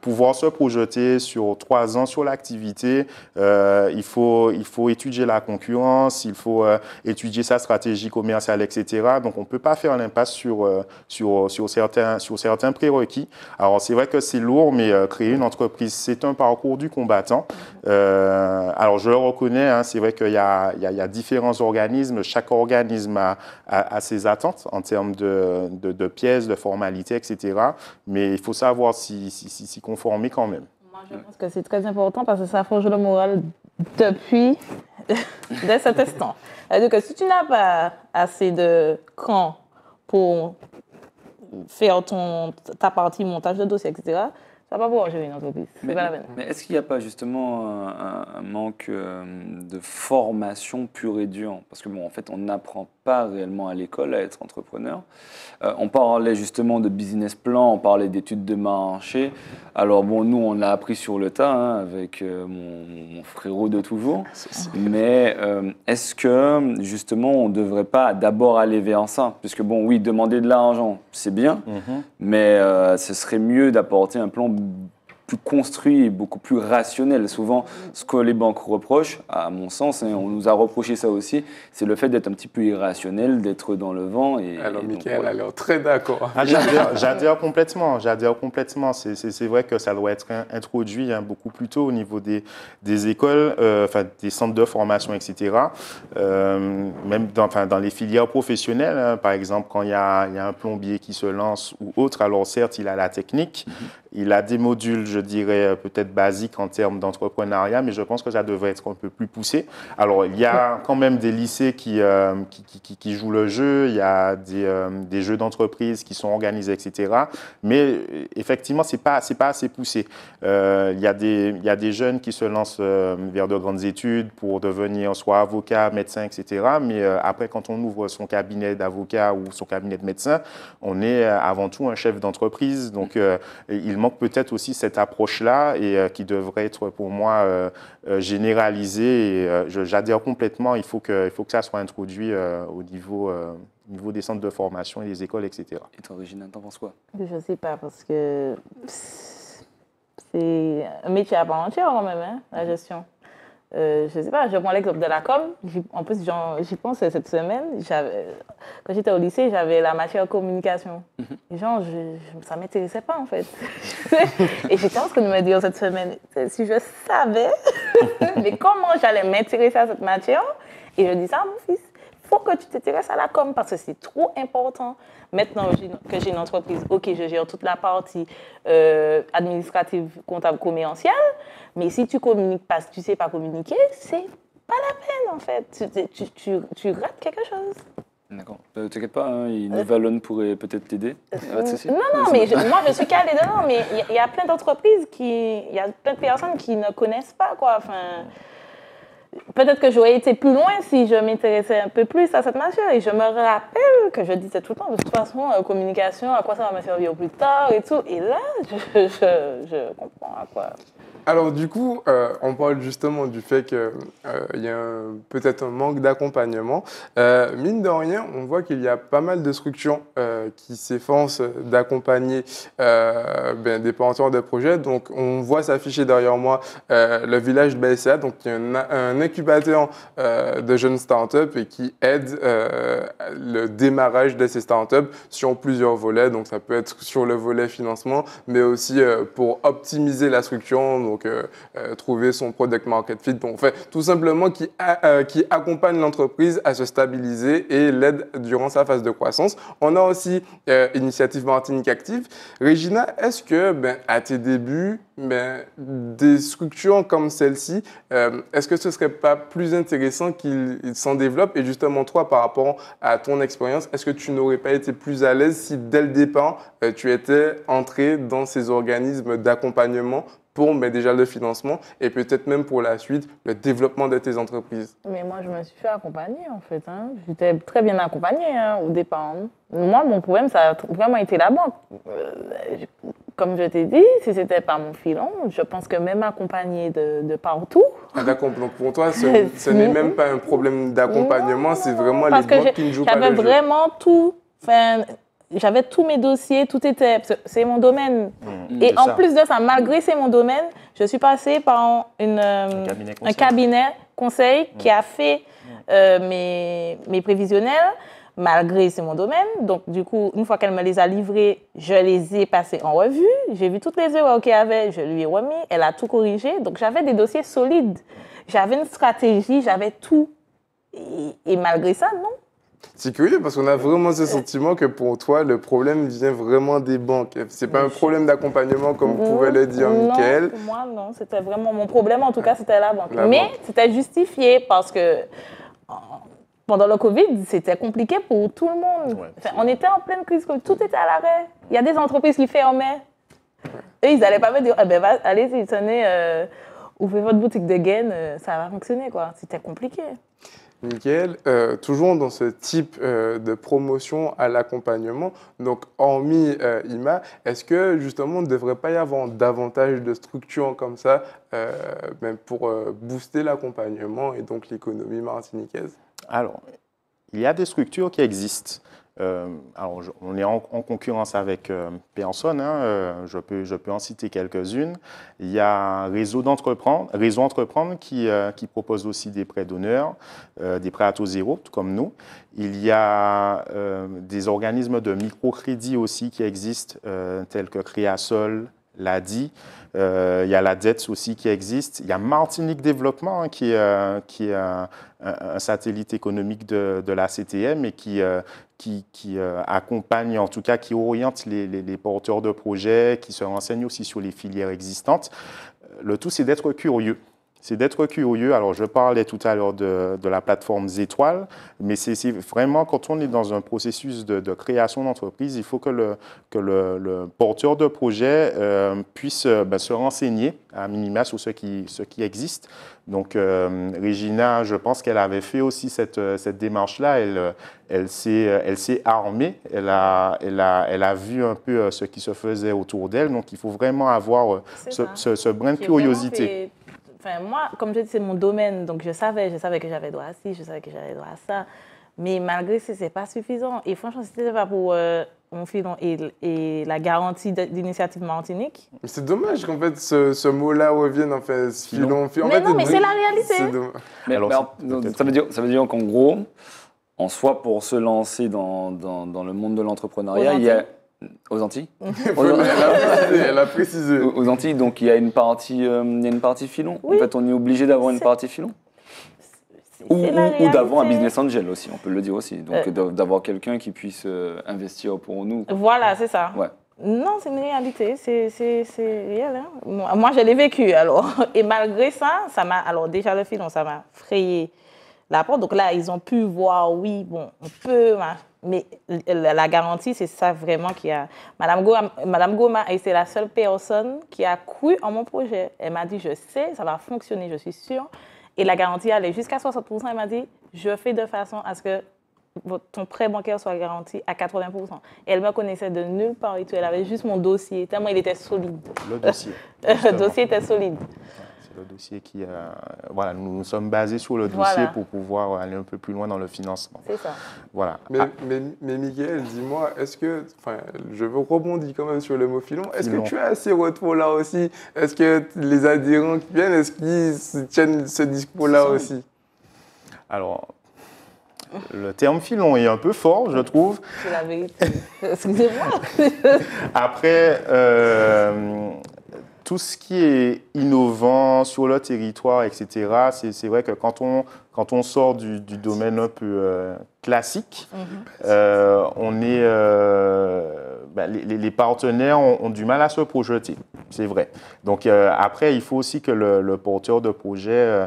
pouvoir se projeter sur trois ans sur l'activité. il, faut, il faut étudier la concurrence, il faut étudier sa stratégie commerciale, etc donc on ne peut pas faire l'impasse sur, euh, sur, sur, certains, sur certains prérequis. Alors c'est vrai que c'est lourd, mais euh, créer une entreprise, c'est un parcours du combattant. Euh, alors je le reconnais, hein, c'est vrai qu'il y, y a, différents organismes, chaque organisme a, ses attentes en termes de, pièces, de formalités, etc. Mais il faut savoir s'y conformer quand même. Moi, je pense que c'est très important parce que ça forge le moral depuis, dès cet instant. Donc, euh, si tu n'as pas assez de temps pour faire ton, ta partie montage de dossier, etc., ça va pas pouvoir une entreprise. Mais, mais est-ce qu'il n'y a pas justement un, manque euh, de formation pure et dure Parce que bon, en fait, on n'apprend pas réellement à l'école à être entrepreneur. Euh, on parlait justement de business plan, on parlait d'études de marché. Alors bon, nous, on l'a appris sur le tas hein, avec euh, mon, frérot de toujours. Ah, mais est-ce que justement, on ne devrait pas d'abord aller vers ça Puisque bon, oui, demander de l'argent, c'est bien, mm-hmm. mais ce serait mieux d'apporter un plan plus construit et beaucoup plus rationnel. Souvent, ce que les banques reprochent, à mon sens, et hein, on nous a reproché ça aussi, c'est le fait d'être un petit peu irrationnel, d'être dans le vent. Et, alors, et Michael, très d'accord. Ah, j'adhère complètement. j'adore complètement. C'est vrai que ça doit être introduit hein, beaucoup plus tôt au niveau des, des écoles, euh, enfin, des centres de formation, etc. Euh, même dans, enfin, dans les filières professionnelles, hein, par exemple, quand il y, a un plombier qui se lance ou autre, alors certes, il a la technique, mhm. Il a des modules, je dirais, euh, peut-être basiques en termes d'entrepreneuriat, mais je pense que ça devrait être un peu plus poussé. Alors, il y a quand même des lycées euh, qui, qui, jouent le jeu, il y a des, euh, jeux d'entreprise qui sont organisés, etc. Mais effectivement, ce n'est pas, pas assez poussé. il, y a des, il y a des jeunes qui se lancent vers de grandes études pour devenir soit avocat, médecin, etc. Mais après, quand on ouvre son cabinet d'avocat ou son cabinet de médecin, on est avant tout un chef d'entreprise. Donc, mm. il il manque peut-être aussi cette approche-là et euh, qui devrait être pour moi euh, euh, généralisée. Et j'adhère complètement. Il faut que, faut que ça soit introduit au niveau niveau des centres de formation et des écoles, etc. Et toi, Regina, t'en penses quoi Je ne sais pas, parce que c'est un métier à part entière quand même, hein, la mhm. gestion. Euh, je sais pas, je prends l'exemple de la com. En plus, j'y pense cette semaine. Quand j'étais au lycée, j'avais la matière communication. Mhm. Genre, je, ça ne m'intéressait pas, en fait. et j'étais en que de me dire cette semaine, si je savais, mais comment j'allais m'intéresser à cette matière Et je dis ça à mon fils faut que tu t'intéresses à la com parce que c'est trop important. Maintenant que j'ai une entreprise, ok, je gère toute la partie euh, administrative, comptable, commerciale, mais si tu communiques pas, tu sais pas communiquer, c'est pas la peine en fait. Tu, tu, tu, rates quelque chose. D'accord. Ne euh, T'inquiète pas, hein, une valone euh, pourrait peut-être t'aider. non, non, mais moi je suis calée dedans, mais il y, a plein d'entreprises qui. Il y a plein de personnes qui ne connaissent pas, quoi. Enfin peut-être que j'aurais été plus loin si je m'intéressais un peu plus à cette matière. Et je me rappelle que je disais tout le temps, de toute façon, euh, communication, à quoi ça va me servir plus tard et tout. Et là, je, je comprends à quoi alors du coup, euh, on parle justement du fait qu'il euh, y a peut-être un manque d'accompagnement. Euh, mine de rien, on voit qu'il y a pas mal de structures qui s'efforcent d'accompagner ben, des porteurs de projets. Donc on voit s'afficher derrière moi le village de BSA, donc qui est un, incubateur de jeunes startups et qui aide le démarrage de ces startups sur plusieurs volets. Donc ça peut être sur le volet financement, mais aussi pour optimiser la structure donc euh, euh, trouver son product market fit, fait tout simplement qui, euh, qui accompagne l'entreprise à se stabiliser et l'aide durant sa phase de croissance. On a aussi Initiative Martinique Active. Regina, est-ce que ben, à tes débuts, ben, des structures comme celle-ci, est-ce que ce serait pas plus intéressant qu'ils s'en développent et justement toi par rapport à ton expérience, est-ce que tu n'aurais pas été plus à l'aise si dès le départ tu étais entré dans ces organismes d'accompagnement pour mais déjà le financement et peut-être même pour la suite le développement de tes entreprises Mais moi, je me suis fait accompagner en fait. Hein. J'étais très bien accompagnée hein, au départ. Hein. Moi, mon problème, ça a vraiment été la banque. Euh, comme je t'ai dit, si c'était pas mon filon, je pense que même accompagné de, partout. Ah, d'accord, donc pour toi, ce, n'est même pas un problème d'accompagnement, c'est vraiment les banques qui ne jouent pas le jeu. J'avais vraiment tout. Enfin, j'avais tous mes dossiers, tout était. C'est mon domaine. Mm. et en plus de ça, malgré c'est mon domaine, je suis passée par une, un, euh, cabinet conseil qui mm. a fait mm. euh, mes, mes, prévisionnels, malgré c'est mon domaine. Donc, du coup, une fois qu'elle me les a livrés, je les ai passés en revue. J'ai vu toutes les erreurs qu'il y avait, je lui ai remis, elle a tout corrigé. Donc, j'avais des dossiers solides. J'avais une stratégie, j'avais tout. et malgré ça, non, c'est curieux parce qu'on a vraiment ce sentiment que pour toi, le problème vient vraiment des banques. C'est pas un problème d'accompagnement comme vous mmh. pouvait le dire Michael. Pour moi, non, c'était vraiment mon problème. En tout cas, c'était la banque. Mais c'était justifié parce que euh, pendant le Covid, c'était compliqué pour tout le monde. on était en pleine crise, tout était à l'arrêt. Il y a des entreprises qui fermaient. Et ils n'allaient pas me dire, eh ben, allez-y, tenez, euh, ouvrez votre boutique de gaines, euh, ça va fonctionner, C'était compliqué. Nickel. Euh, toujours dans ce type euh, de promotion à l'accompagnement, donc hormis euh, IMA, est-ce que justement il ne devrait pas y avoir davantage de structures comme ça même pour booster l'accompagnement et donc l'économie martiniquaise Alors, il y a des structures qui existent. Euh, alors, on est en, concurrence avec personne, euh, hein, euh, je, peux, en citer quelques-unes. Il y a Réseau d'entreprendre, Réseau Entreprendre qui, propose aussi des prêts d'honneur, des prêts à taux zéro, tout comme nous. Il y a des organismes de microcrédit aussi qui existent, tels que Créasol, l'a il y a la dette aussi qui existe. Il y a Martinique Développement hein, qui, est un, satellite économique de, la CTM et qui, qui, qui euh, accompagne, en tout cas qui oriente les, les, porteurs de projets, qui se renseigne aussi sur les filières existantes. Euh, le tout, c'est d'être curieux c'est d'être curieux. Alors, je parlais tout à l'heure de, la plateforme Zétoile, mais c'est vraiment quand on est dans un processus de, création d'entreprise, il faut que le, porteur de projet euh, puisse euh, ben, se renseigner à minima sur ce qui, existe. Donc, euh, Régina, je pense qu'elle avait fait aussi cette, démarche-là. Elle, s'est armée. Elle a, vu un peu ce qui se faisait autour d'elle. Donc, il faut vraiment avoir ce, ce, brin de curiosité. Enfin, moi, comme je dis, c'est mon domaine, donc je savais, je savais que j'avais droit à ci, je savais que j'avais droit à ça. Mais malgré ça, ce n'est pas suffisant. Et franchement, cétait pas pour euh, mon filon et, et la garantie d'initiative martinique. C'est dommage qu'en fait ce, mot-là revienne, en fait, filon. En mais non, mais c'est la réalité. Mais ça, veut dire, qu'en gros, en soi, pour se lancer dans, dans, dans le monde de l'entrepreneuriat, il y a aux Antilles elle, a précisé, Aux Antilles, donc il y a une partie, euh, il y a une partie filon. En fait, on est obligé d'avoir une partie filon. Ou, d'avoir un business angel aussi, on peut le dire aussi. Donc euh. d'avoir quelqu'un qui puisse euh, investir pour nous. Voilà, c'est ça. Ouais. Non, c'est une réalité, c'est réel. Hein. Moi, je l'ai vécu, alors. Et malgré ça, ça m'a. Alors, déjà, le filon, ça m'a frayé la porte. Donc là, ils ont pu voir, oui, bon, on peut mais la garantie, c'est ça vraiment qui a. Madame Goma, Madame c'est la seule personne qui a cru en mon projet. Elle m'a dit, je sais, ça va fonctionner, je suis sûre. Et la garantie allait jusqu'à 60%. Elle m'a dit, je fais de façon à ce que ton prêt bancaire soit garanti à 80%. elle me connaissait de nulle part et tout. Elle avait juste mon dossier, tellement il était solide. Le dossier. Le dossier était solide dossier qui... Euh, voilà, nous nous sommes basés sur le dossier pour pouvoir aller un peu plus loin dans le financement. Voilà. Ah. Mais, Miguel, dis-moi, est-ce que... Enfin, je veux rebondir quand même sur le mot filon. Est-ce que tu as ces retours-là aussi Est-ce que les adhérents qui viennent, est-ce qu'ils tiennent ce discours-là aussi Alors, le terme filon est un peu fort, je trouve. C'est la vérité. Excusez-moi. Après, euh, tout ce qui est innovant sur le territoire, etc., c'est vrai que quand on, quand on sort du, domaine un peu euh, classique, mhm. euh, on est, euh, ben, les, partenaires ont, du mal à se projeter, c'est vrai. Donc après, il faut aussi que le, porteur de projet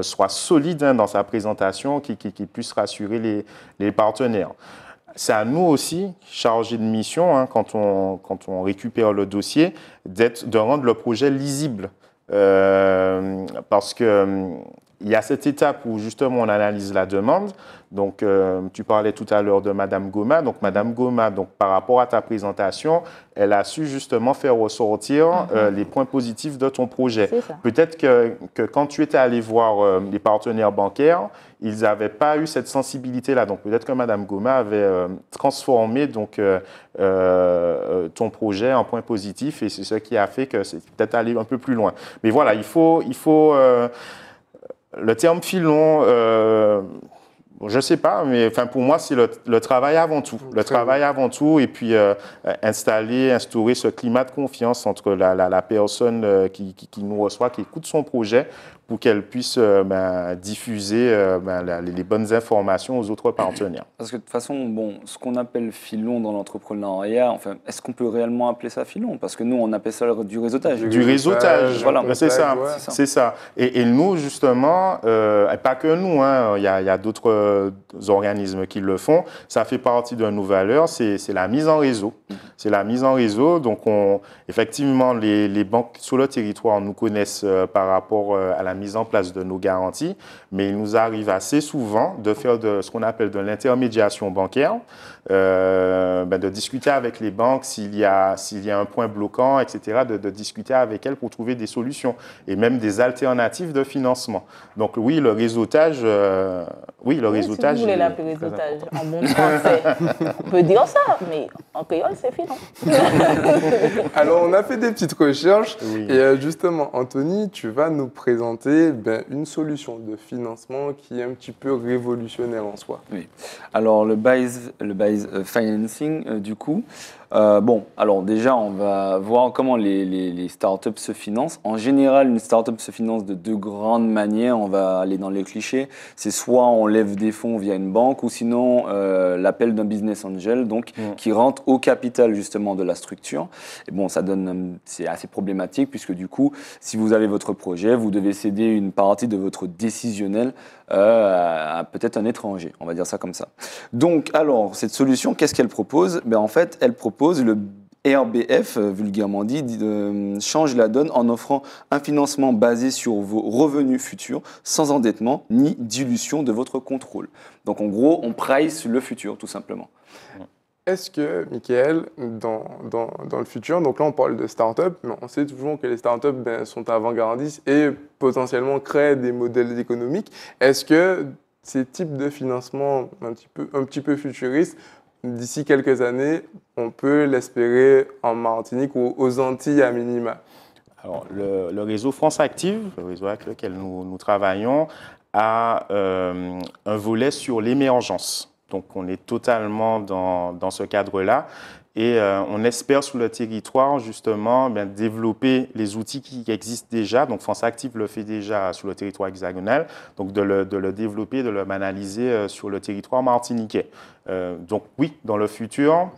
soit solide hein, dans sa présentation, qui, puisse rassurer les, les partenaires c'est à nous aussi, chargés de mission, hein, quand, on, quand on récupère le dossier, de rendre le projet lisible. Euh, parce que il y a cette étape où justement on analyse la demande. Donc, euh, tu parlais tout à l'heure de Madame Goma. Donc, Madame Goma, donc par rapport à ta présentation, elle a su justement faire ressortir euh, mhm. les points positifs de ton projet. Peut-être que, quand tu étais allé voir euh, les partenaires bancaires, ils n'avaient pas eu cette sensibilité-là. Donc, peut-être que Madame Goma avait transformé donc ton projet en point positif, et c'est ce qui a fait que c'est peut-être allé un peu plus loin. Mais voilà, il faut, il faut le terme filon, euh, je ne sais pas, mais enfin, pour moi, c'est le, travail avant tout. Le travail avant tout, et puis euh, installer, instaurer ce climat de confiance entre la, personne euh, qui, nous reçoit, qui écoute son projet, pour qu'elle puisse euh, ben, diffuser euh, ben, les bonnes informations aux autres partenaires. Parce que de toute façon, bon, ce qu'on appelle filon dans l'entrepreneuriat, enfin, est-ce qu'on peut réellement appeler ça filon Parce que nous, on appelle ça du réseautage. Du réseautage, voilà, ben, c'est ça, c'est ça. Et, nous, justement, euh, et pas que nous, hein, il y a, d'autres organismes qui le font. Ça fait partie de nos valeurs, c'est la mise en réseau. Mm-hmm. C'est la mise en réseau. Donc, on, effectivement, les, les, banques sur le territoire nous connaissent par rapport à la mise en place de nos garanties, mais il nous arrive assez souvent de faire de, ce qu'on appelle de l'intermédiation bancaire, euh, ben, de discuter avec les banques s'il y, a, s'il y a un point bloquant, etc., de, discuter avec elles pour trouver des solutions et même des alternatives de financement. Donc oui, le réseautage, euh, oui, le réseautage. en bon français, on peut dire ça, mais en créole, c'est fini. Alors on a fait des petites recherches et euh, justement, Anthony, tu vas nous présenter ben, une solution de financement qui est un petit peu révolutionnaire en soi. Oui. Alors le buy, le euh, financing, euh, du coup, euh, bon, alors déjà, on va voir comment les, les, les, startups se financent. En général, une startup se finance de deux grandes manières. On va aller dans les clichés. C'est soit on lève des fonds via une banque, ou sinon euh, l'appel d'un business angel, donc qui rentre au capital justement de la structure. Et bon, ça donne, c'est assez problématique puisque du coup, si vous avez votre projet, vous devez céder une partie de votre décisionnel euh, peut-être un étranger, on va dire ça comme ça. Donc, alors, cette solution, qu'est-ce qu'elle propose ben, En fait, elle propose le RBF, euh, vulgairement dit, euh, change la donne en offrant un financement basé sur vos revenus futurs, sans endettement ni dilution de votre contrôle. Donc en gros, on price le futur, tout simplement. Est-ce que, Michael, dans, dans, dans, le futur, donc là on parle de start-up, mais on sait toujours que les start-up ben, sont avant-gardistes et potentiellement créent des modèles économiques, est-ce que ces types de financement un petit peu, un petit peu futuristes, d'ici quelques années, on peut l'espérer en Martinique ou aux Antilles à minima alors, le, réseau France Active, le réseau avec lequel nous, travaillons, a euh, un volet sur l'émergence. Donc on est totalement dans, dans ce cadre-là. Et euh, on espère sur le territoire, justement, bien, développer les outils qui existent déjà. Donc, France Active le fait déjà sur le territoire hexagonal. Donc, de le, développer, de le analyser euh, sur le territoire martiniquais. Euh, donc, oui, dans le futur,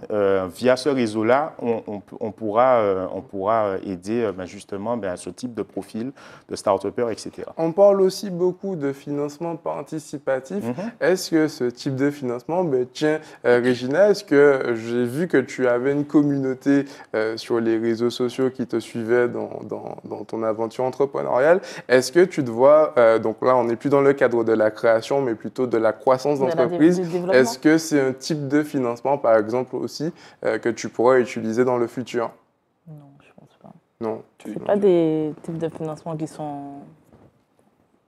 via ce réseau-là, on, pourra, on pourra aider ben, justement ben, ce type de profil de start-upers, etc. On parle aussi beaucoup de financement participatif. Mm-hmm. Est-ce que ce type de financement, ben, tiens, Regina, est-ce que j'ai vu que tu tu avais une communauté euh, sur les réseaux sociaux qui te suivait dans, ton aventure entrepreneuriale. Est-ce que tu te vois, euh, donc là on n'est plus dans le cadre de la création, mais plutôt de la croissance d'entreprise, est-ce que c'est un type de financement, par exemple, aussi, euh, que tu pourrais utiliser dans le futur Non, je pense pas. Non. Ce pas des types de financement qui sont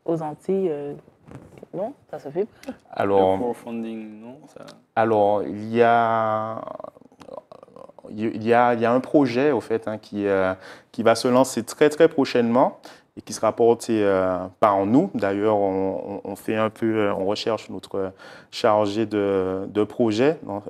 aux Antilles. Non, ça se fait Alors, non Alors, il y a il y, a, il y a, un projet au fait hein, qui, euh, qui va se lancer très très prochainement et qui se rapporte euh, par nous. D'ailleurs, on, fait un peu, euh, on recherche notre chargé de, projet dans,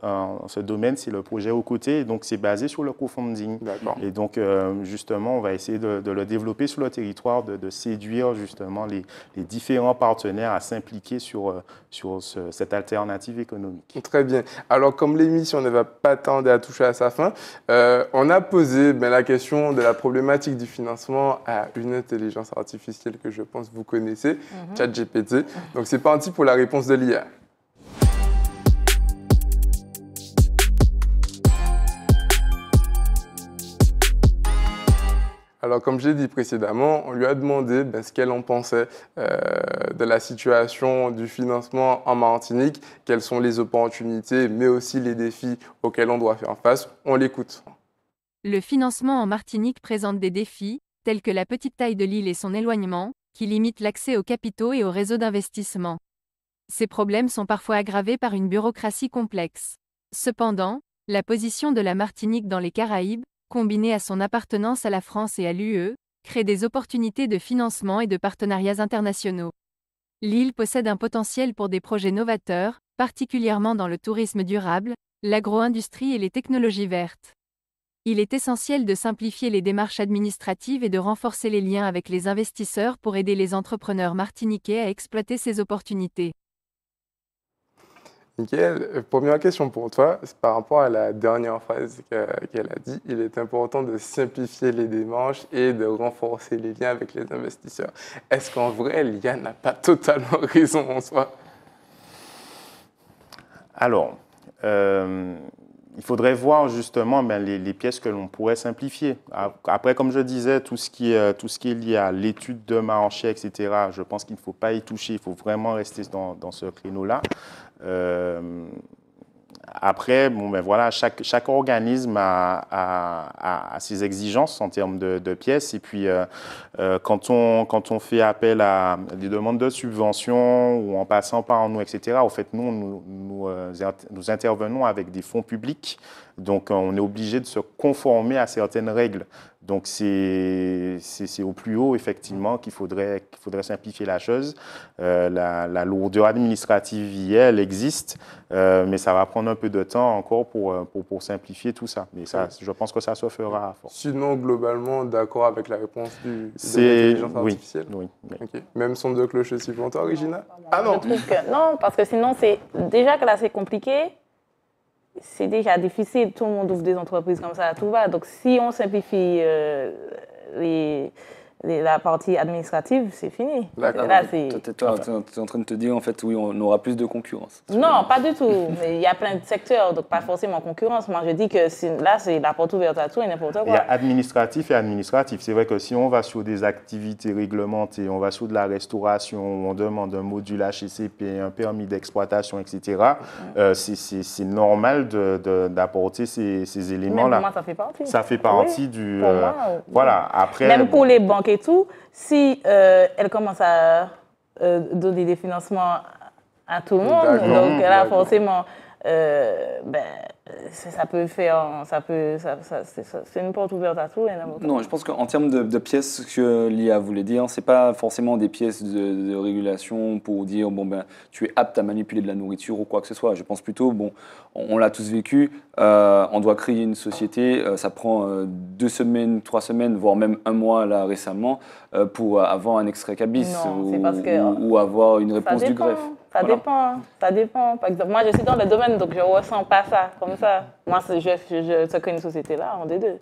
ce domaine, c'est le projet aux côtés. Donc, c'est basé sur le co-funding. Et donc, euh, justement, on va essayer de, le développer sur le territoire, de, séduire justement les, différents partenaires à s'impliquer sur, sur cette alternative économique. Très bien. Alors, comme l'émission ne va pas tarder à toucher à sa fin, on a posé ben, la question de la problématique du financement à une intelligence artificielle que je pense vous connaissez, mhm. ChatGPT. Mhm. Donc c'est parti pour la réponse de l'IA. Alors, comme j'ai dit précédemment, on lui a demandé ben, ce qu'elle en pensait euh, de la situation du financement en Martinique, quelles sont les opportunités, mais aussi les défis auxquels on doit faire face. On l'écoute. Le financement en Martinique présente des défis, tels que la petite taille de l'île et son éloignement, qui limitent l'accès aux capitaux et aux réseaux d'investissement. Ces problèmes sont parfois aggravés par une bureaucratie complexe. Cependant, la position de la Martinique dans les Caraïbes, combinée à son appartenance à la France et à l'UE, crée des opportunités de financement et de partenariats internationaux. L'île possède un potentiel pour des projets novateurs, particulièrement dans le tourisme durable, l'agro-industrie et les technologies vertes il est essentiel de simplifier les démarches administratives et de renforcer les liens avec les investisseurs pour aider les entrepreneurs martiniquais à exploiter ces opportunités. Nickel. Première question pour toi, c'est par rapport à la dernière phrase qu'elle a dit, il est important de simplifier les démarches et de renforcer les liens avec les investisseurs. Est-ce qu'en vrai, Liane n'a pas totalement raison en soi Alors, euh, il faudrait voir justement ben, les, pièces que l'on pourrait simplifier. Après, comme je disais, tout ce qui est, euh, tout ce qui est lié à l'étude de marché, etc., je pense qu'il ne faut pas y toucher, il faut vraiment rester dans, ce créneau-là. Euh, après, bon, ben voilà, chaque, organisme a, ses exigences en termes de, pièces. Et puis, euh, euh, quand, on, fait appel à des demandes de subventions ou en passant par nous, etc., en fait, nous, euh, nous intervenons avec des fonds publics. Donc, on est obligé de se conformer à certaines règles. Donc, c'est au plus haut, effectivement, qu'il faudrait, qu'il faudrait simplifier la chose. Euh, la, lourdeur administrative elle existe, euh, mais ça va prendre un peu de temps encore pour, euh, pour, pour simplifier tout ça. Mais ça, je pense que ça se fera. Fort. Sinon, globalement, d'accord avec la réponse du, de l'intelligence artificielle Oui. oui, Même son de cloche suivant toi, Regina Ah non. Ah non, parce que sinon, c'est déjà que là, c'est compliqué c'est déjà difficile. Tout le monde ouvre des entreprises comme ça, tout va. Donc, si on simplifie euh, les, la partie administrative, c'est fini. Là, c'est... Toi, tu es en train de te dire, en fait, oui, on aura plus de concurrence. Non, pas du tout. Il y a plein de secteurs, donc pas forcément concurrence. Moi, je dis que là, c'est la porte ouverte à tout et n'importe quoi. Il y a administratif et administratif. C'est vrai que si on va sur des activités réglementées, on va sur de la restauration, on demande un module HCP, un permis d'exploitation, etc., mm. euh, c'est normal d'apporter ces, éléments-là. ça fait partie. Ça fait partie du... Euh, voilà, après... Même pour les banques et tout, si euh, elle commence à euh, donner des financements à tout le monde, donc là, forcément, euh, ben, euh, ça peut faire, ça peut, c'est une porte ouverte à tout. non, je pense qu'en termes de, pièces, ce que l'IA voulait dire, c'est pas forcément des pièces de, régulation pour dire bon ben tu es apte à manipuler de la nourriture ou quoi que ce soit. Je pense plutôt bon, on, l'a tous vécu, euh, on doit créer une société, euh, ça prend deux semaines, trois semaines, voire même un mois là récemment pour avoir un extrait cabis ou, avoir une réponse du greffe. Hein. Ça dépend, ça dépend. moi, je suis dans le domaine, donc je ne ressens pas ça comme ça. Moi, je, je, je, une société là, en des deux.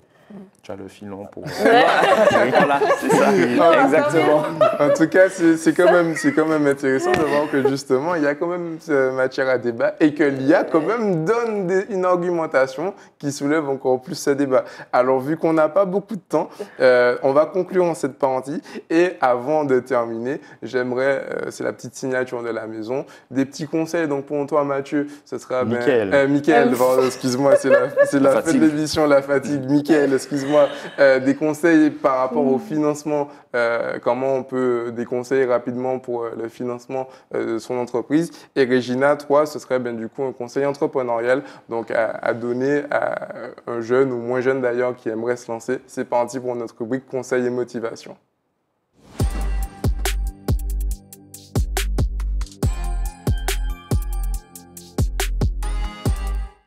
Tu as le filon pour. voilà, c'est ça. Ah, exactement. En tout cas, c'est quand, même, quand même intéressant de voir que justement, il y a quand même euh, matière à débat et que l'IA quand même donne une argumentation qui soulève encore plus ce débat. Alors, vu qu'on n'a pas beaucoup de temps, euh, on va conclure en cette partie Et avant de terminer, j'aimerais, euh, c'est la petite signature de la maison, des petits conseils. Donc, pour toi, Mathieu, ce sera. Ben, Michael. Michael, excuse-moi, c'est la, la de l'émission, la fatigue. Michael excuse-moi, euh, des conseils par rapport au financement. Euh, comment on peut des conseils rapidement pour euh, le financement de son entreprise. Et Regina, toi, ce serait bien du coup un conseil entrepreneurial donc à, donner à un jeune ou moins jeune d'ailleurs qui aimerait se lancer. C'est parti pour notre rubrique conseil et motivation.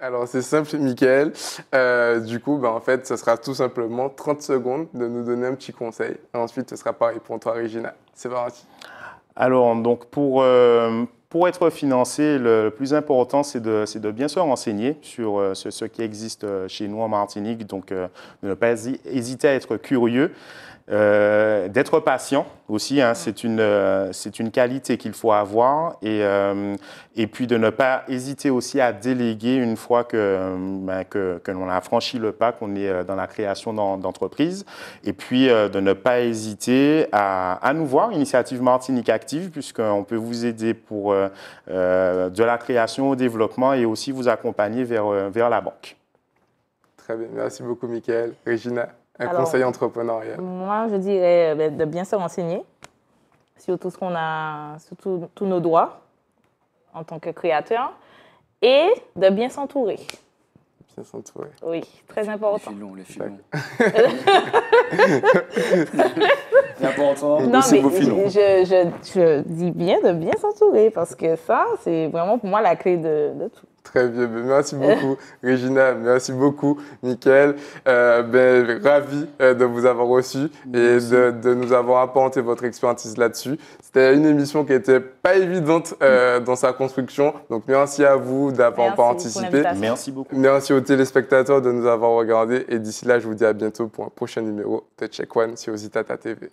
Alors c'est simple, Michael. Euh, du coup, bah, en fait, ce sera tout simplement 30 secondes de nous donner un petit conseil. ensuite, ce sera pareil pour toi, Regina. C'est parti. Alors, donc pour, euh, pour être financé, le, plus important, c'est de, bien se renseigner sur euh, ce, ce, qui existe chez nous en Martinique. Donc, ne pas hésiter à être curieux. Euh, d'être patient aussi, hein, c'est une, euh, c'est une qualité qu'il faut avoir. Et, euh, et puis de ne pas hésiter aussi à déléguer une fois que, ben, que, que l'on a franchi le pas, qu'on est dans la création d'entreprise. Et puis de ne pas hésiter à, à nous voir, Initiative Martinique Active, puisqu'on peut vous aider pour de la création au développement et aussi vous accompagner vers, vers la banque. Très bien, merci beaucoup Mickaël. Regina un conseil entrepreneurial. Moi, je dirais euh, ben, de bien se renseigner sur tout ce qu'on a, sur tous nos droits en tant que créateur et de bien s'entourer. Bien s'entourer. Oui, très important. Les filons, les filons. important. Non, mais Je, dis bien de bien s'entourer parce que ça, c'est vraiment pour moi la clé de tout très bien. Merci beaucoup, Régina. Merci beaucoup, Mickaël. Euh, ben, ravi euh, de vous avoir reçu et de, nous avoir apporté votre expertise là-dessus. C'était une émission qui n'était pas évidente euh, dans sa construction. Donc, merci à vous d'avoir participé. Merci beaucoup. Merci aux téléspectateurs de nous avoir regardés. Et d'ici là, je vous dis à bientôt pour un prochain numéro de Check One sur Zitata TV.